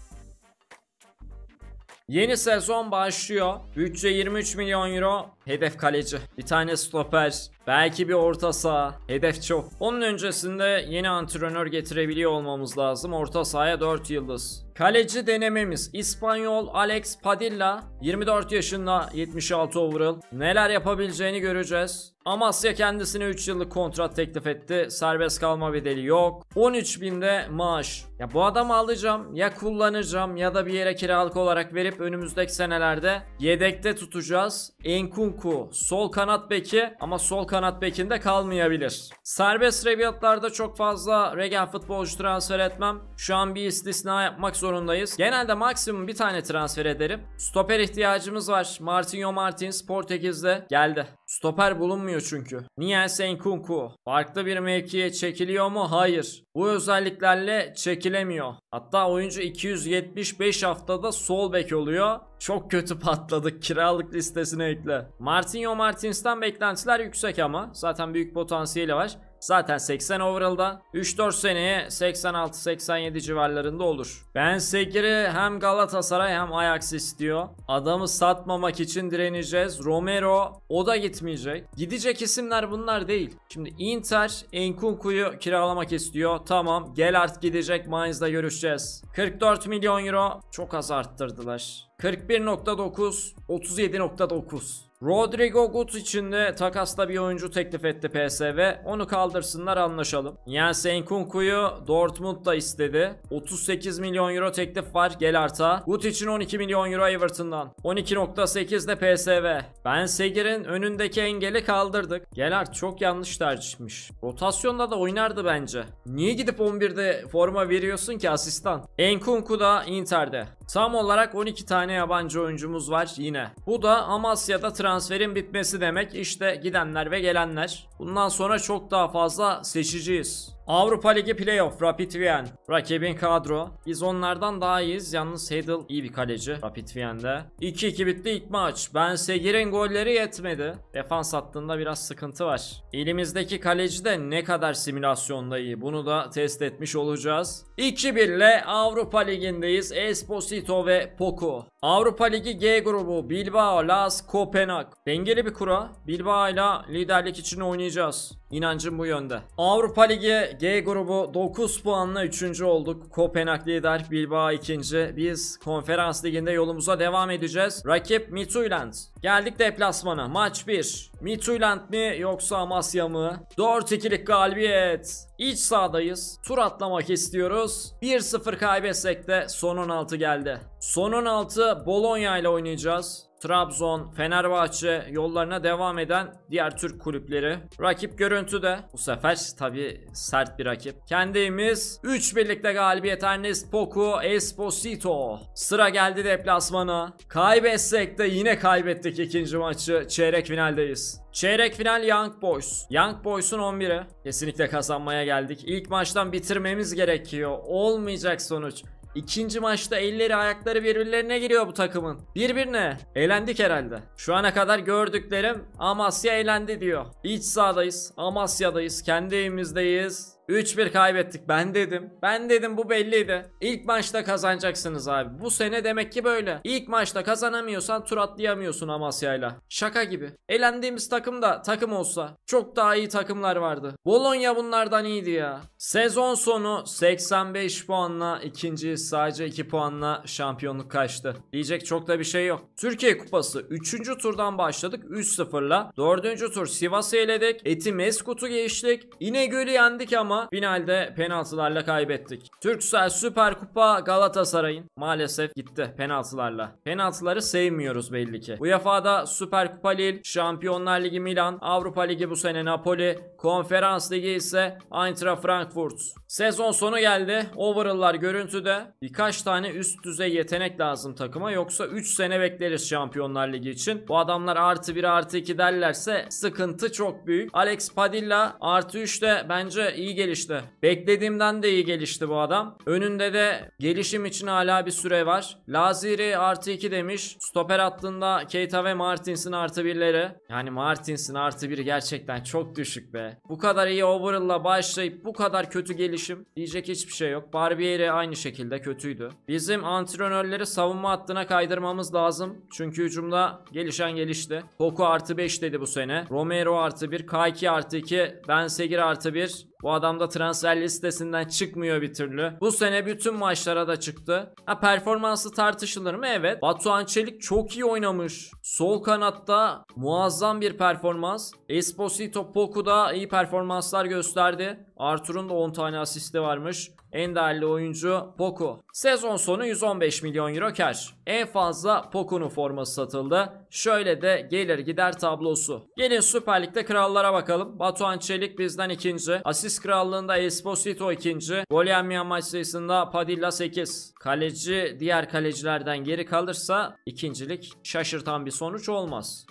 Yeni sezon başlıyor. Bütçe 23 milyon euro. Hedef kaleci. Bir tane stoper. Belki bir orta saha. Hedef çok. Onun öncesinde yeni antrenör getirebiliyor olmamız lazım. Orta sahaya 4 yıldız. Kaleci denememiz. İspanyol Alex Padilla 24 yaşında 76 overall. Neler yapabileceğini göreceğiz. Amasya kendisine 3 yıllık kontrat teklif etti. Serbest kalma bedeli yok. 13 binde maaş. Ya bu adamı alacağım ya kullanacağım ya da bir yere kiralık olarak verip önümüzdeki senelerde yedekte tutacağız. Enkun Nkunku sol kanat beki ama sol kanat bekinde kalmayabilir. Serbest reviyatlarda çok fazla regen futbolcu transfer etmem. Şu an bir istisna yapmak zorundayız. Genelde maksimum bir tane transfer ederim. Stoper ihtiyacımız var. Martinho Martins Portekiz'de geldi. Stoper bulunmuyor çünkü. Niels Nkunku farklı bir mevkiye çekiliyor mu? Hayır. Bu özelliklerle çekilemiyor. Hatta oyuncu 275 haftada sol bek oluyor. Çok kötü patladık. Kiralık listesine ekle. Martinho Martins'ten beklentiler yüksek ama. Zaten büyük potansiyeli var. Zaten 80 overall'da 3-4 seneye 86-87 civarlarında olur. Ben Sekir'i hem Galatasaray hem Ajax istiyor. Adamı satmamak için direneceğiz. Romero o da gitmeyecek. Gidecek isimler bunlar değil. Şimdi Inter Enkunku'yu kiralamak istiyor. Tamam Gelart gidecek Mainz'da görüşeceğiz. 44 milyon euro çok az arttırdılar. 41.9 37.9 Rodrigo Gut için de Takas'ta bir oyuncu teklif etti PSV. Onu kaldırsınlar anlaşalım. Jensen Kunku'yu Dortmund da istedi. 38 milyon euro teklif var Gelart'a. Gut için 12 milyon euro Everton'dan. 12.8 de PSV. Ben Segir'in önündeki engeli kaldırdık. Gelart çok yanlış tercihmiş. Rotasyonda da oynardı bence. Niye gidip 11'de forma veriyorsun ki asistan? Enkunku da Inter'de. Tam olarak 12 tane yabancı oyuncumuz var yine. Bu da Amasya'da transferin bitmesi demek. İşte gidenler ve gelenler. Bundan sonra çok daha fazla seçiciyiz. Avrupa Ligi Playoff Rapid Wien. Rakibin kadro. Biz onlardan daha iyiyiz. Yalnız Hedel iyi bir kaleci Rapid Wien'de. 2-2 bitti ilk maç. Ben Segir'in golleri yetmedi. Defans hattında biraz sıkıntı var. Elimizdeki kaleci de ne kadar simülasyonda iyi. Bunu da test etmiş olacağız. 2-1 ile Avrupa Ligi'ndeyiz. Esposito ve Poku. Avrupa Ligi G grubu Bilbao, Las, Kopenhag. Dengeli bir kura. Bilbao ile liderlik için oynayacağız. İnancım bu yönde. Avrupa Ligi G grubu 9 puanla 3. olduk. Kopenhag lider Bilbao 2. Biz konferans liginde yolumuza devam edeceğiz. Rakip Midtjylland. Geldik deplasmana. Maç 1. Midtjylland mi yoksa Amasya mı? 4-2'lik galibiyet. İç sahadayız. Tur atlamak istiyoruz. 1-0 kaybetsek de son 16 geldi. Son 16 Bologna ile oynayacağız. Trabzon, Fenerbahçe yollarına devam eden diğer Türk kulüpleri. Rakip görüntü de bu sefer tabi sert bir rakip. Kendimiz 3 birlikte galibiyet Ernest Poku Esposito. Sıra geldi deplasmana. Kaybetsek de yine kaybettik ikinci maçı. Çeyrek finaldeyiz. Çeyrek final Young Boys. Young Boys'un 11'i. Kesinlikle kazanmaya geldik. İlk maçtan bitirmemiz gerekiyor. Olmayacak sonuç. İkinci maçta elleri ayakları birbirlerine giriyor bu takımın. Birbirine. Eğlendik herhalde. Şu ana kadar gördüklerim Amasya eğlendi diyor. İç sahadayız. Amasya'dayız. Kendi evimizdeyiz. 3-1 kaybettik ben dedim. Ben dedim bu belliydi. İlk maçta kazanacaksınız abi. Bu sene demek ki böyle. İlk maçta kazanamıyorsan tur atlayamıyorsun Amasya'yla. Şaka gibi. Elendiğimiz takım da takım olsa çok daha iyi takımlar vardı. Bologna bunlardan iyiydi ya. Sezon sonu 85 puanla ikinci sadece 2 puanla şampiyonluk kaçtı. Diyecek çok da bir şey yok. Türkiye Kupası 3. turdan başladık 3-0'la. 4. tur Sivas'ı eledik. Eti Meskut'u geçtik. İnegöl'ü yendik ama ama finalde penaltılarla kaybettik. Türksel Süper Kupa Galatasaray'ın maalesef gitti penaltılarla. Penaltıları sevmiyoruz belli ki. UEFA'da Süper Kupa Lille, Şampiyonlar Ligi Milan, Avrupa Ligi bu sene Napoli, Konferans Ligi ise Eintracht Frankfurt. Sezon sonu geldi. Overall'lar görüntüde. Birkaç tane üst düzey yetenek lazım takıma yoksa 3 sene bekleriz Şampiyonlar Ligi için. Bu adamlar artı 1 artı 2 derlerse sıkıntı çok büyük. Alex Padilla artı 3 de bence iyi geldi gelişti. Beklediğimden de iyi gelişti bu adam. Önünde de gelişim için hala bir süre var. Laziri artı 2 demiş. Stoper hattında Keita ve Martins'in artı 1'leri. Yani Martins'in artı 1'i gerçekten çok düşük be. Bu kadar iyi overall'la başlayıp bu kadar kötü gelişim diyecek hiçbir şey yok. Barbieri aynı şekilde kötüydü. Bizim antrenörleri savunma hattına kaydırmamız lazım. Çünkü hücumda gelişen gelişti. Toku artı 5 dedi bu sene. Romero artı 1, Kayki artı 2, Ben Segir artı 1, bu adam da transfer listesinden çıkmıyor bir türlü. Bu sene bütün maçlara da çıktı. Ha performansı tartışılır mı? Evet. Batuhan Çelik çok iyi oynamış. Sol kanatta muazzam bir performans. Esposito Poku da iyi performanslar gösterdi. Arthur'un da 10 tane asisti varmış. En değerli oyuncu Poku. Sezon sonu 115 milyon euro kar. En fazla Poku'nun forması satıldı. Şöyle de gelir gider tablosu. Gelin Süper Lig'de krallara bakalım. Batuhan Çelik bizden ikinci. Asist krallığında Esposito ikinci. Gol yenmeyen maç sayısında Padilla 8. Kaleci diğer kalecilerden geri kalırsa ikincilik şaşırtan bir sonuç olmaz.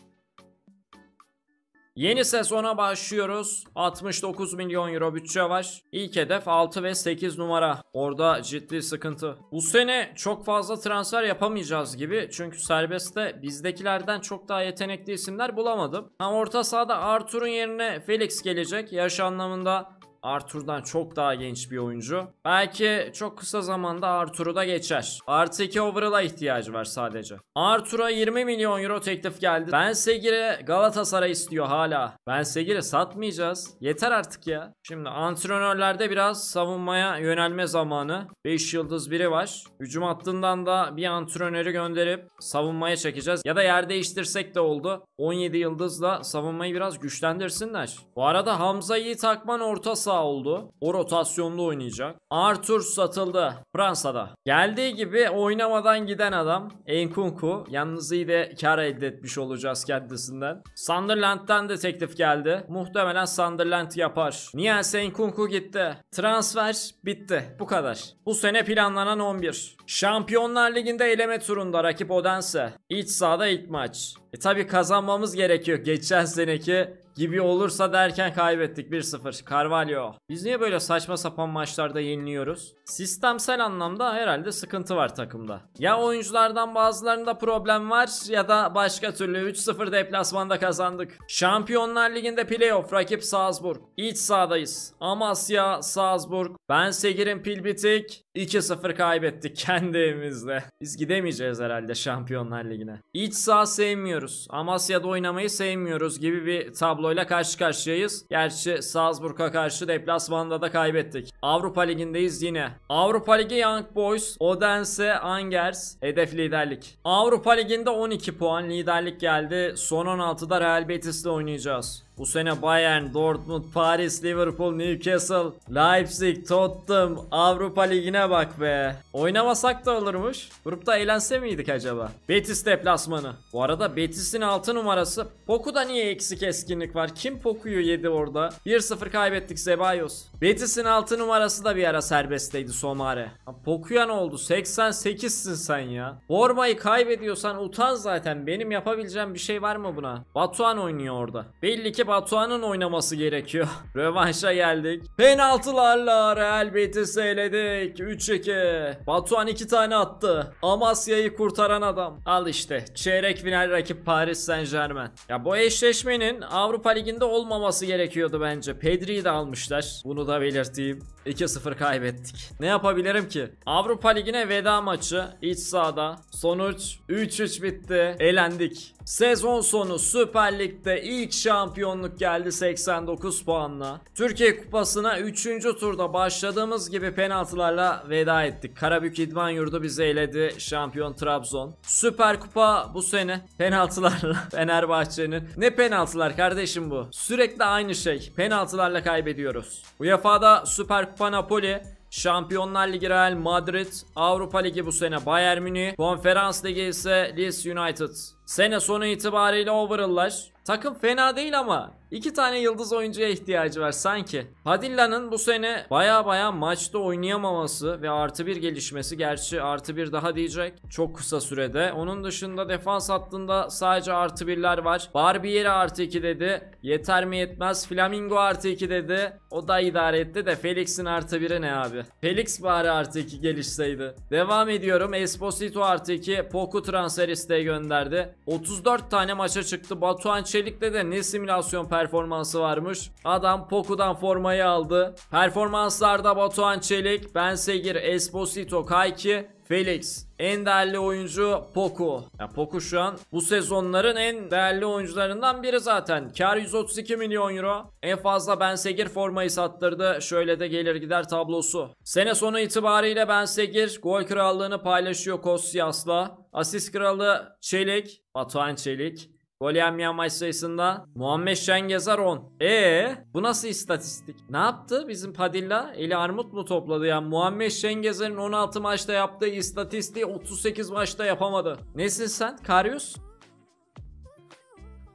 Yeni sezona başlıyoruz. 69 milyon euro bütçe var. İlk hedef 6 ve 8 numara. Orada ciddi sıkıntı. Bu sene çok fazla transfer yapamayacağız gibi. Çünkü serbestte bizdekilerden çok daha yetenekli isimler bulamadım. Ha, orta sahada Arthur'un yerine Felix gelecek. Yaş anlamında Arthur'dan çok daha genç bir oyuncu. Belki çok kısa zamanda Arthur'u da geçer. Artı 2 overall'a ihtiyacı var sadece. Arthur'a 20 milyon euro teklif geldi. Ben Segiri, Galatasaray istiyor hala. Ben Segiri satmayacağız. Yeter artık ya. Şimdi antrenörlerde biraz savunmaya yönelme zamanı. 5 yıldız biri var. Hücum hattından da bir antrenörü gönderip savunmaya çekeceğiz. Ya da yer değiştirsek de oldu. 17 yıldızla savunmayı biraz güçlendirsinler. Bu arada Hamza Yiğit Akman orta saha sağ oldu. O rotasyonda oynayacak. Arthur satıldı Fransa'da. Geldiği gibi oynamadan giden adam Enkunku. Yalnız iyi de kar elde etmiş olacağız kendisinden. Sunderland'dan da teklif geldi. Muhtemelen Sunderland yapar. Niels Enkunku gitti. Transfer bitti. Bu kadar. Bu sene planlanan 11. Şampiyonlar Ligi'nde eleme turunda rakip Odense. İç sahada ilk maç. E tabi kazanmamız gerekiyor. Geçen seneki gibi olursa derken kaybettik 1-0. Carvalho. Biz niye böyle saçma sapan maçlarda yeniliyoruz? Sistemsel anlamda herhalde sıkıntı var takımda. Ya oyunculardan bazılarında problem var ya da başka türlü 3-0 deplasmanda kazandık. Şampiyonlar Ligi'nde playoff rakip Salzburg. İç sahadayız. Amasya, Salzburg. Ben Segir'in pil bitik. 2-0 kaybettik kendi evimizde. Biz gidemeyeceğiz herhalde Şampiyonlar Ligi'ne. İç saha sevmiyoruz sevmiyoruz. Amasya'da oynamayı sevmiyoruz gibi bir tabloyla karşı karşıyayız. Gerçi Salzburg'a karşı deplasmanda da kaybettik. Avrupa Ligi'ndeyiz yine. Avrupa Ligi Young Boys, Odense, Angers hedef liderlik. Avrupa Ligi'nde 12 puan liderlik geldi. Son 16'da Real Betis'le oynayacağız. Bu sene Bayern, Dortmund, Paris, Liverpool, Newcastle, Leipzig, Tottenham Avrupa Ligi'ne bak be. Oynamasak da olurmuş. Grupta eğlense miydik acaba? Betis deplasmanı. Bu arada Betis'in 6 numarası. Poku'da niye eksik eskinlik var? Kim Poku'yu yedi orada? 1-0 kaybettik Zebayos. Betis'in 6 numarası da bir ara serbestteydi Somare. Poku'ya ne oldu? 88'sin sen ya. Formayı kaybediyorsan utan zaten. Benim yapabileceğim bir şey var mı buna? Batuhan oynuyor orada. Belli ki Belki Batuhan'ın oynaması gerekiyor. Rövanşa geldik. Penaltılarla Real Betis'i eledik. 3-2. Batuhan 2 tane attı. Amasya'yı kurtaran adam. Al işte. Çeyrek final rakip Paris Saint Germain. Ya bu eşleşmenin Avrupa Ligi'nde olmaması gerekiyordu bence. Pedri'yi de almışlar. Bunu da belirteyim. 2-0 kaybettik. Ne yapabilirim ki? Avrupa Ligi'ne veda maçı iç sahada. Sonuç 3-3 bitti. Elendik. Sezon sonu Süper Lig'de ilk şampiyonluk geldi 89 puanla. Türkiye Kupası'na 3. turda başladığımız gibi penaltılarla veda ettik. Karabük İdman Yurdu bizi eledi. Şampiyon Trabzon. Süper Kupa bu sene penaltılarla Fenerbahçe'nin. Ne penaltılar kardeşim bu? Sürekli aynı şey. Penaltılarla kaybediyoruz. UEFA'da Süper Akpa Napoli, Şampiyonlar Ligi Real Madrid, Avrupa Ligi bu sene Bayern Münih, Konferans Ligi ise Leeds United. Sene sonu itibariyle overall'lar. Takım fena değil ama iki tane yıldız oyuncuya ihtiyacı var sanki. Padilla'nın bu sene baya baya maçta oynayamaması ve artı bir gelişmesi gerçi artı bir daha diyecek çok kısa sürede. Onun dışında defans hattında sadece artı birler var. Barbieri artı iki dedi. Yeter mi yetmez. Flamingo artı iki dedi. O da idare etti de Felix'in artı biri ne abi. Felix bari artı iki gelişseydi. Devam ediyorum. Esposito artı iki Poku transfer isteği gönderdi. 34 tane maça çıktı. Batuhan Çelik'te de ne simülasyon performansı varmış. Adam Poku'dan formayı aldı. Performanslarda Batuhan Çelik, Ben Segir, Esposito, Kayki Felix. En değerli oyuncu Poku. Ya Poku şu an bu sezonların en değerli oyuncularından biri zaten. Kar 132 milyon euro. En fazla Ben Segir formayı sattırdı. Şöyle de gelir gider tablosu. Sene sonu itibariyle Ben Segir gol krallığını paylaşıyor Kosyas'la. Asist kralı Çelik, Batuhan Çelik. Gol yenmeyen maç sayısında Muhammed Şen Yazar 10. E bu nasıl istatistik? Ne yaptı bizim Padilla? Eli armut mu topladı ya? Yani Muhammed Şen 16 maçta yaptığı istatistiği 38 maçta yapamadı. Nesin sen? Karyus?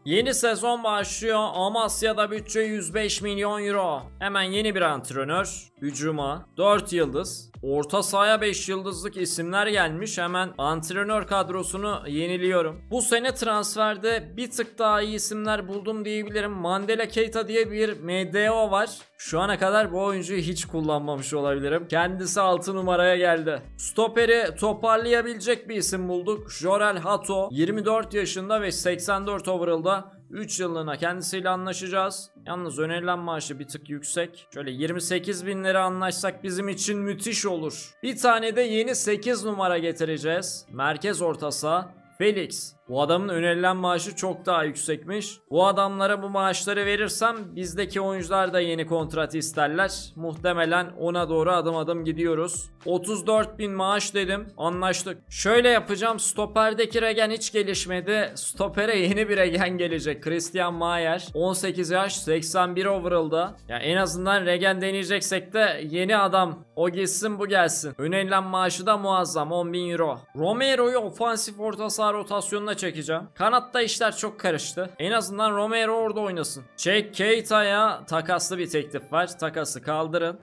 Yeni sezon başlıyor. Amasya'da bütçe 105 milyon euro. Hemen yeni bir antrenör. Hücuma. 4 yıldız. Orta sahaya 5 yıldızlık isimler gelmiş. Hemen antrenör kadrosunu yeniliyorum. Bu sene transferde bir tık daha iyi isimler buldum diyebilirim. Mandela Keita diye bir MDO var. Şu ana kadar bu oyuncuyu hiç kullanmamış olabilirim. Kendisi 6 numaraya geldi. Stoperi toparlayabilecek bir isim bulduk. Jorel Hato 24 yaşında ve 84 overall'da 3 yıllığına kendisiyle anlaşacağız. Yalnız önerilen maaşı bir tık yüksek. Şöyle 28 bin lira anlaşsak bizim için müthiş olur. Bir tane de yeni 8 numara getireceğiz. Merkez ortası Felix. Bu adamın önerilen maaşı çok daha yüksekmiş. Bu adamlara bu maaşları verirsem bizdeki oyuncular da yeni kontrat isterler. Muhtemelen ona doğru adım adım gidiyoruz. 34 bin maaş dedim. Anlaştık. Şöyle yapacağım. Stoperdeki Regen hiç gelişmedi. Stopere yeni bir Regen gelecek. Christian Mayer. 18 yaş 81 overall'da. Ya en azından Regen deneyeceksek de yeni adam. O gitsin bu gelsin. Önerilen maaşı da muazzam 10 bin euro. Romero'yu ofansif orta saha rotasyonuna çekeceğim. Kanatta işler çok karıştı. En azından Romero orada oynasın. Çek şey, Keita'ya takaslı bir teklif var. Takası kaldırın.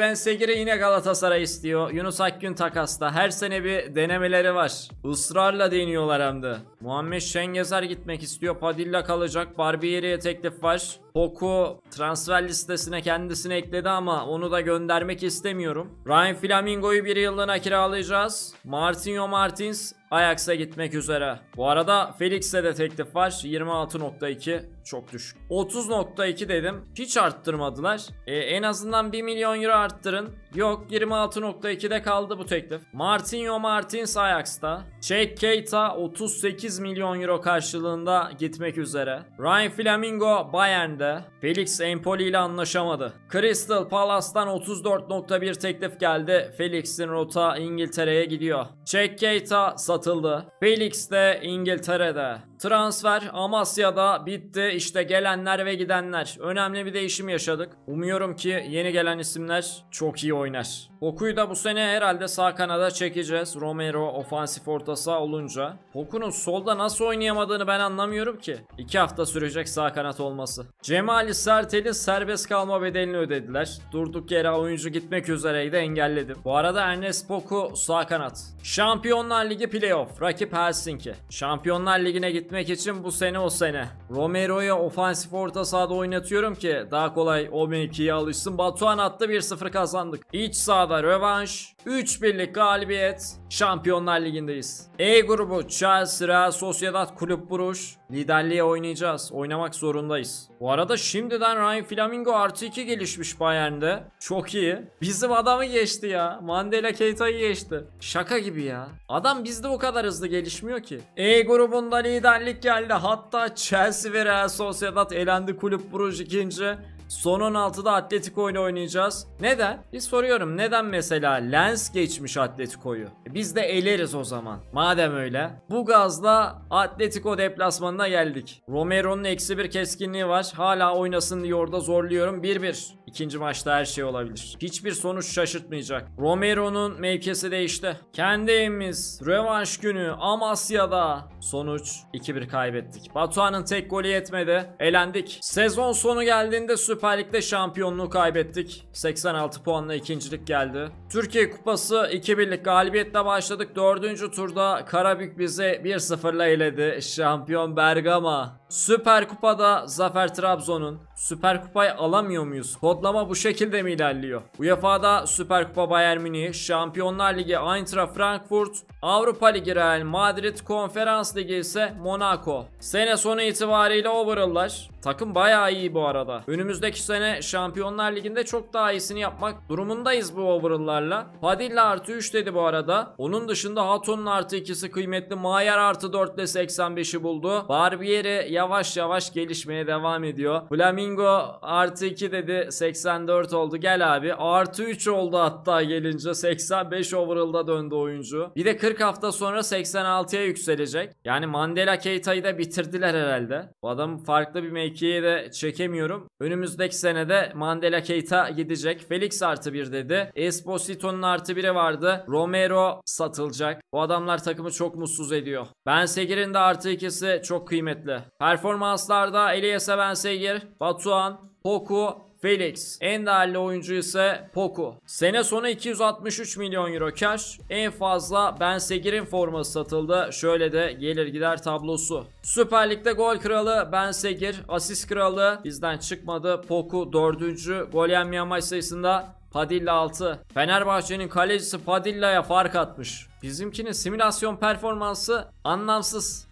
Ben Segiri yine Galatasaray istiyor. Yunus Akgün takasta. Her sene bir denemeleri var. Israrla deniyorlar hem de. Muhammed Şengezer gitmek istiyor. Padilla kalacak. Barbieri'ye teklif var. Poku transfer listesine kendisini ekledi ama onu da göndermek istemiyorum. Ryan Flamingo'yu bir yıllığına kiralayacağız. Martinho Martins Ajax'a gitmek üzere. Bu arada Felix'e de teklif var. 26.2 çok düşük. 30.2 dedim. Hiç arttırmadılar. E, en azından 1 milyon euro arttırın. Yok 26.2'de kaldı bu teklif. Martinho Martins Ajax'ta. Jack Keita 38 milyon euro karşılığında gitmek üzere. Ryan Flamingo Bayern'de. Felix Empoli ile anlaşamadı. Crystal Palace'tan 34.1 teklif geldi. Felix'in rota İngiltere'ye gidiyor. Jack Keita satıldı. Felix de İngiltere'de. Transfer Amasya'da bitti. İşte gelenler ve gidenler. Önemli bir değişim yaşadık. Umuyorum ki yeni gelen isimler çok iyi oynar. Poku'yu da bu sene herhalde sağ kanada çekeceğiz. Romero ofansif orta saha olunca. Poku'nun solda nasıl oynayamadığını ben anlamıyorum ki. 2 hafta sürecek sağ kanat olması. Cemali Sertel'in serbest kalma bedelini ödediler. Durduk yere oyuncu gitmek üzereydi engelledim. Bu arada Ernest Poku sağ kanat. Şampiyonlar Ligi playoff. Rakip Helsinki. Şampiyonlar Ligi'ne gitmek için bu sene o sene. Romero'ya ofansif orta sahada oynatıyorum ki daha kolay o mevkiye alışsın. Batuhan attı 1-0 kazandık. İç sağ da rövanş, 3 birlik galibiyet Şampiyonlar Ligi'ndeyiz. E grubu Chelsea, Real Sociedad, Kulüp Buruş. Liderliğe oynayacağız. Oynamak zorundayız. Bu arada şimdiden Ryan Flamingo artı 2 gelişmiş Bayern'de. Çok iyi. Bizim adamı geçti ya. Mandela Keita'yı geçti. Şaka gibi ya. Adam bizde bu kadar hızlı gelişmiyor ki. E grubunda liderlik geldi. Hatta Chelsea ve Real Sociedad elendi Kulüp Buruş ikinci. Son 16'da Atletico ile oynayacağız. Neden? Bir soruyorum neden mesela Lens geçmiş Atletico'yu? E, biz de eleriz o zaman. Madem öyle. Bu gazla Atletico deplasmanına geldik. Romero'nun eksi bir keskinliği var. Hala oynasın diye orada zorluyorum. 1-1. İkinci maçta her şey olabilir. Hiçbir sonuç şaşırtmayacak. Romero'nun mevkisi değişti. Kendi evimiz. Rövanş günü Amasya'da. Sonuç 2-1 kaybettik. Batuhan'ın tek golü yetmedi. Elendik. Sezon sonu geldiğinde Süper Lig'de şampiyonluğu kaybettik. 86 puanla ikincilik geldi. Türkiye Kupası 2-1'lik galibiyetle başladık. Dördüncü turda Karabük bizi 1-0'la eledi. Şampiyon Bergama. Süper Kupa'da Zafer Trabzon'un Süper Kupa'yı alamıyor muyuz? Kodlama bu şekilde mi ilerliyor? UEFA'da Süper Kupa Bayern Münih, Şampiyonlar Ligi Eintracht Frankfurt, Avrupa Ligi Real Madrid, Konferans Ligi ise Monaco. Sene sonu itibariyle overall'lar. Takım bayağı iyi bu arada. Önümüzdeki sene Şampiyonlar Ligi'nde çok daha iyisini yapmak durumundayız bu overall'larla. Padilla artı 3 dedi bu arada. Onun dışında Haton'un artı 2'si kıymetli. Mayer artı 4 ile 85'i buldu. Barbieri yavaş yavaş gelişmeye devam ediyor. Flamingo artı 2 dedi 84 oldu gel abi. Artı 3 oldu hatta gelince 85 overall'da döndü oyuncu. Bir de 40 hafta sonra 86'ya yükselecek. Yani Mandela Keita'yı da bitirdiler herhalde. Bu adam farklı bir mevkiye de çekemiyorum. Önümüzdeki senede Mandela Keita gidecek. Felix artı 1 dedi. Esposito'nun artı 1'i vardı. Romero satılacak. Bu adamlar takımı çok mutsuz ediyor. Ben Segir'in de artı 2'si çok kıymetli. Her Performanslarda Elias'a Ben Segir, Batuhan, Poku, Felix. En değerli oyuncu ise Poku. Sene sonu 263 milyon euro kar. En fazla Ben Segir'in forması satıldı. Şöyle de gelir gider tablosu. Süper Lig'de gol kralı Ben Segir. Asist kralı bizden çıkmadı. Poku 4. Gol yenmeyen maç sayısında Padilla 6. Fenerbahçe'nin kalecisi Padilla'ya fark atmış. Bizimkinin simülasyon performansı anlamsız.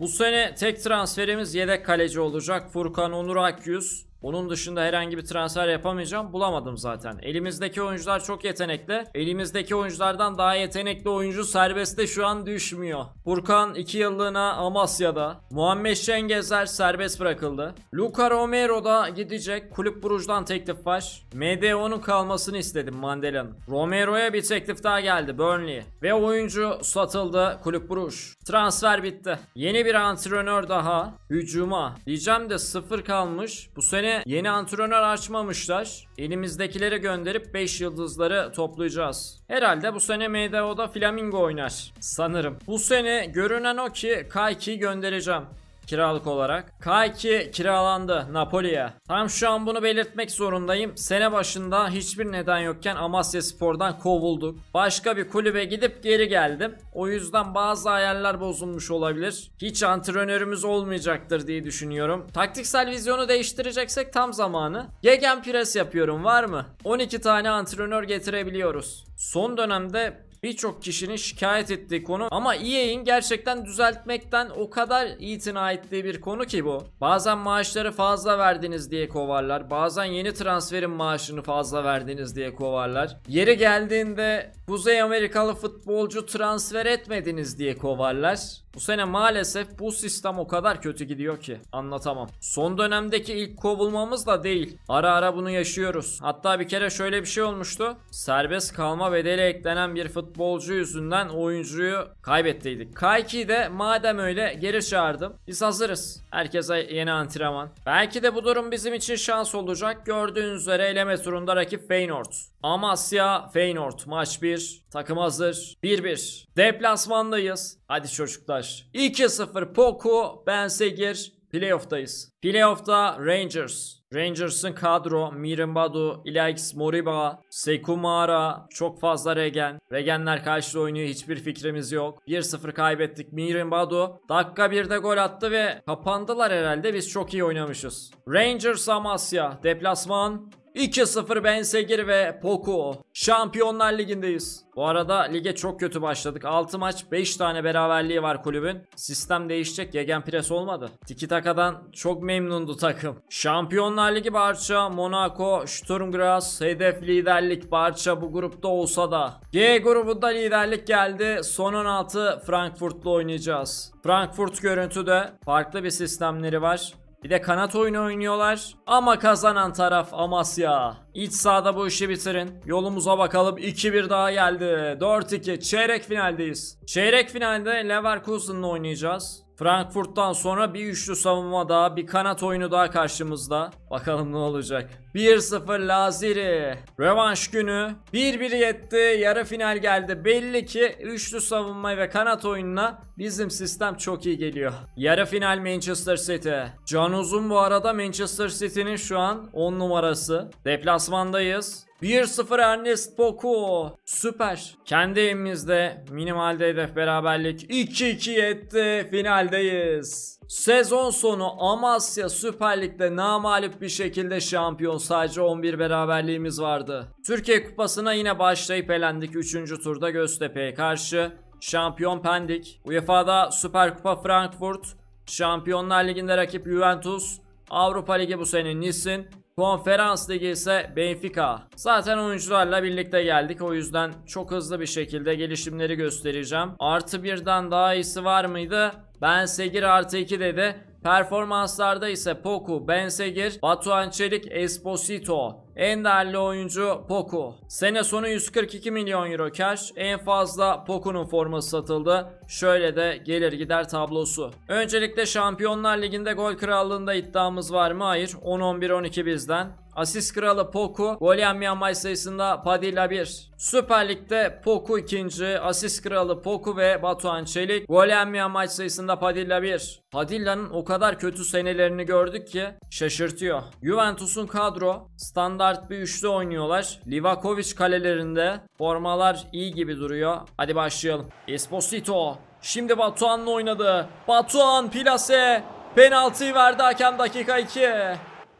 Bu sene tek transferimiz yedek kaleci olacak. Furkan Onur Akyüz onun dışında herhangi bir transfer yapamayacağım. Bulamadım zaten. Elimizdeki oyuncular çok yetenekli. Elimizdeki oyunculardan daha yetenekli oyuncu serbestte şu an düşmüyor. Burkan 2 yıllığına Amasya'da. Muhammed Şengezer serbest bırakıldı. Luca Romero da gidecek. Kulüp Buruj'dan teklif var. MDO'nun kalmasını istedim Mandela'nın. Romero'ya bir teklif daha geldi Burnley. Ve oyuncu satıldı Kulüp Buruj. Transfer bitti. Yeni bir antrenör daha. Hücuma. Diyeceğim de sıfır kalmış. Bu sene yeni antrenör açmamışlar. Elimizdekileri gönderip 5 yıldızları toplayacağız. Herhalde bu sene MDO'da Flamingo oynar. Sanırım. Bu sene görünen o ki Kaiki'yi göndereceğim kiralık olarak. K2 kiralandı Napoli'ye. Tam şu an bunu belirtmek zorundayım. Sene başında hiçbir neden yokken Amasya Spor'dan kovulduk. Başka bir kulübe gidip geri geldim. O yüzden bazı hayaller bozulmuş olabilir. Hiç antrenörümüz olmayacaktır diye düşünüyorum. Taktiksel vizyonu değiştireceksek tam zamanı. Gegen pres yapıyorum var mı? 12 tane antrenör getirebiliyoruz. Son dönemde birçok kişinin şikayet ettiği konu ama EA'in gerçekten düzeltmekten o kadar itina ettiği bir konu ki bu. Bazen maaşları fazla verdiniz diye kovarlar. Bazen yeni transferin maaşını fazla verdiniz diye kovarlar. Yeri geldiğinde Kuzey Amerikalı futbolcu transfer etmediniz diye kovarlar. Bu sene maalesef bu sistem o kadar kötü gidiyor ki anlatamam. Son dönemdeki ilk kovulmamız da değil. Ara ara bunu yaşıyoruz. Hatta bir kere şöyle bir şey olmuştu. Serbest kalma bedeli eklenen bir futbol futbolcu yüzünden oyuncuyu kaybettiydik. kayki de madem öyle geri çağırdım. Biz hazırız. Herkese yeni antrenman. Belki de bu durum bizim için şans olacak. Gördüğünüz üzere eleme turunda rakip Feyenoord. Amasya Feyenoord maç 1. Takım hazır. 1-1. Deplasmandayız. Hadi çocuklar. 2-0 Poku, Bensegir. Playoff'tayız. Playoff'ta Rangers, Rangers'ın kadro Miran Badu, Ilaix Moriba, Sekumara çok fazla Regen. Regenler karşı oynuyor hiçbir fikrimiz yok. 1-0 kaybettik Miran Badu. Dakika 1'de gol attı ve kapandılar herhalde biz çok iyi oynamışız. Rangers Amasya deplasman 2-0 Bensegir ve Poku. Şampiyonlar Ligi'ndeyiz. Bu arada lige çok kötü başladık. 6 maç 5 tane beraberliği var kulübün. Sistem değişecek. Yegen pres olmadı. Tiki Taka'dan çok memnundu takım. Şampiyonlar Ligi Barça, Monaco, Sturm Graz, hedef liderlik Barça bu grupta olsa da. G grubunda liderlik geldi. Son 16 Frankfurt'la oynayacağız. Frankfurt görüntüde farklı bir sistemleri var. Bir de kanat oyunu oynuyorlar. Ama kazanan taraf Amasya. İç sahada bu işi bitirin. Yolumuza bakalım. 2-1 daha geldi. 4-2. Çeyrek finaldeyiz. Çeyrek finalde Leverkusen'la oynayacağız. Frankfurt'tan sonra bir üçlü savunma daha, bir kanat oyunu daha karşımızda. Bakalım ne olacak. 1-0 Laziri. Revanş günü. 1-1 yetti. Yarı final geldi. Belli ki üçlü savunma ve kanat oyununa bizim sistem çok iyi geliyor. Yarı final Manchester City. Can Uzun bu arada Manchester City'nin şu an 10 numarası. Deplasmandayız. 1-0 Ernest Poku, Süper. Kendi evimizde minimalde hedef beraberlik 2-2 yetti. Finaldeyiz. Sezon sonu Amasya Süper Lig'de namalip bir şekilde şampiyon. Sadece 11 beraberliğimiz vardı. Türkiye Kupası'na yine başlayıp elendik 3. turda Göztepe'ye karşı. Şampiyon Pendik. UEFA'da Süper Kupa Frankfurt. Şampiyonlar Ligi'nde rakip Juventus. Avrupa Ligi bu sene Nice'in. Konferans Ligi ise Benfica. Zaten oyuncularla birlikte geldik o yüzden çok hızlı bir şekilde gelişimleri göstereceğim. Artı birden daha iyisi var mıydı? Ben Segir artı 2 dedi. Performanslarda ise Poku, Bensegir, Batuhan Çelik, Esposito, en değerli oyuncu Poku. Sene sonu 142 milyon euro cash. En fazla Poku'nun forması satıldı. Şöyle de gelir gider tablosu. Öncelikle Şampiyonlar Ligi'nde gol krallığında iddiamız var mı? Hayır. 10-11-12 bizden. Asist kralı Poku, gol yenmeyen maç sayısında Padilla 1. Süper Lig'de Poku 2. Asist kralı Poku ve Batuhan Çelik. Gol yenmeyen maç sayısında Padilla 1. Padilla'nın o kadar kötü senelerini gördük ki şaşırtıyor. Juventus'un kadro standart bir üçlü oynuyorlar. Livakovic kalelerinde formalar iyi gibi duruyor. Hadi başlayalım. Esposito. Şimdi Batuhan'la oynadı. Batuhan Plase penaltıyı verdi hakem dakika 2.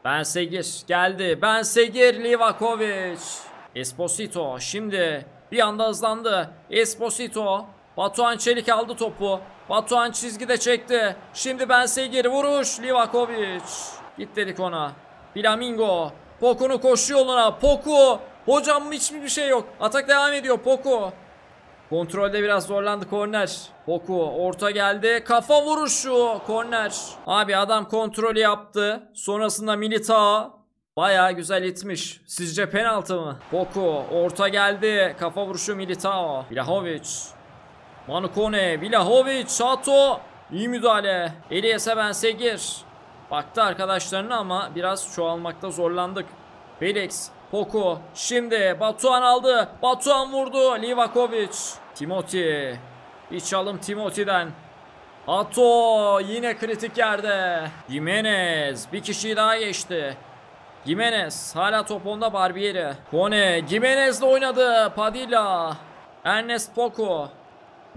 Ben Segir geldi. Ben Segir Livakovic. Esposito şimdi bir anda hızlandı. Esposito. Batuhan Çelik aldı topu. Batuhan çizgide çekti. Şimdi Ben Segir vuruş. Livakovic. Git dedik ona. Flamingo. Poku'nu koşuyor yoluna. Poku. Hocam hiç bir şey yok. Atak devam ediyor. Poku. Kontrolde biraz zorlandı korner. Boku orta geldi. Kafa vuruşu korner. Abi adam kontrol yaptı. Sonrasında Militao baya güzel itmiş. Sizce penaltı mı? Boku orta geldi. Kafa vuruşu Militao. Vlahovic. Manukone. Vlahovic. Sato. İyi müdahale. Elias segir. Baktı arkadaşlarını ama biraz çoğalmakta zorlandık. Felix. Poku. Şimdi Batuhan aldı. Batuhan vurdu. Livakovic. Timoti. Bir çalım Timoti'den. Ato yine kritik yerde. Jimenez bir kişi daha geçti. Jimenez hala top onda Barbieri. Kone Jimenez'le oynadı. Padilla. Ernest Poku.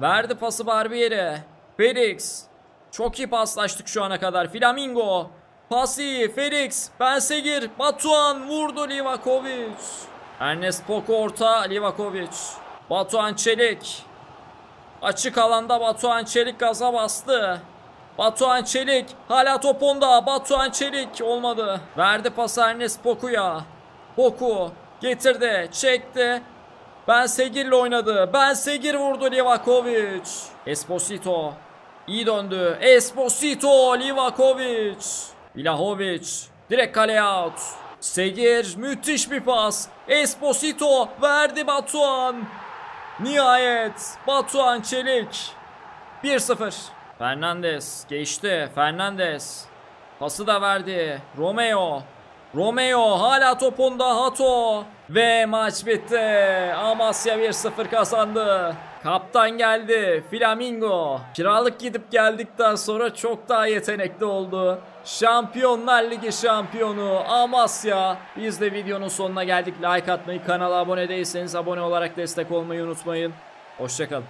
Verdi pası Barbieri. Felix. Çok iyi paslaştık şu ana kadar. Flamingo. Pasi, Felix, Bensegir, Batuhan vurdu Livakovic. Ernest Poko orta Livakovic. Batuhan Çelik. Açık alanda Batuhan Çelik gaza bastı. Batuhan Çelik hala topunda, onda. Batuhan Çelik olmadı. Verdi pası Ernest Poku'ya. Poku getirdi, çekti. Ben Segir'le oynadı. Ben Segir vurdu Livakovic. Esposito iyi döndü. Esposito Livakovic. Vlahovic. Direkt kaleye out. Segir müthiş bir pas. Esposito verdi Batuhan. Nihayet Batuhan Çelik. 1-0. Fernandez geçti. Fernandez. Pası da verdi. Romeo. Romeo hala topunda Hato. Ve maç bitti. Amasya 1-0 kazandı. Kaptan geldi. Flamingo. Kiralık gidip geldikten sonra çok daha yetenekli oldu. Şampiyonlar Ligi şampiyonu Amasya. Biz de videonun sonuna geldik. Like atmayı, kanala abone değilseniz abone olarak destek olmayı unutmayın. Hoşçakalın.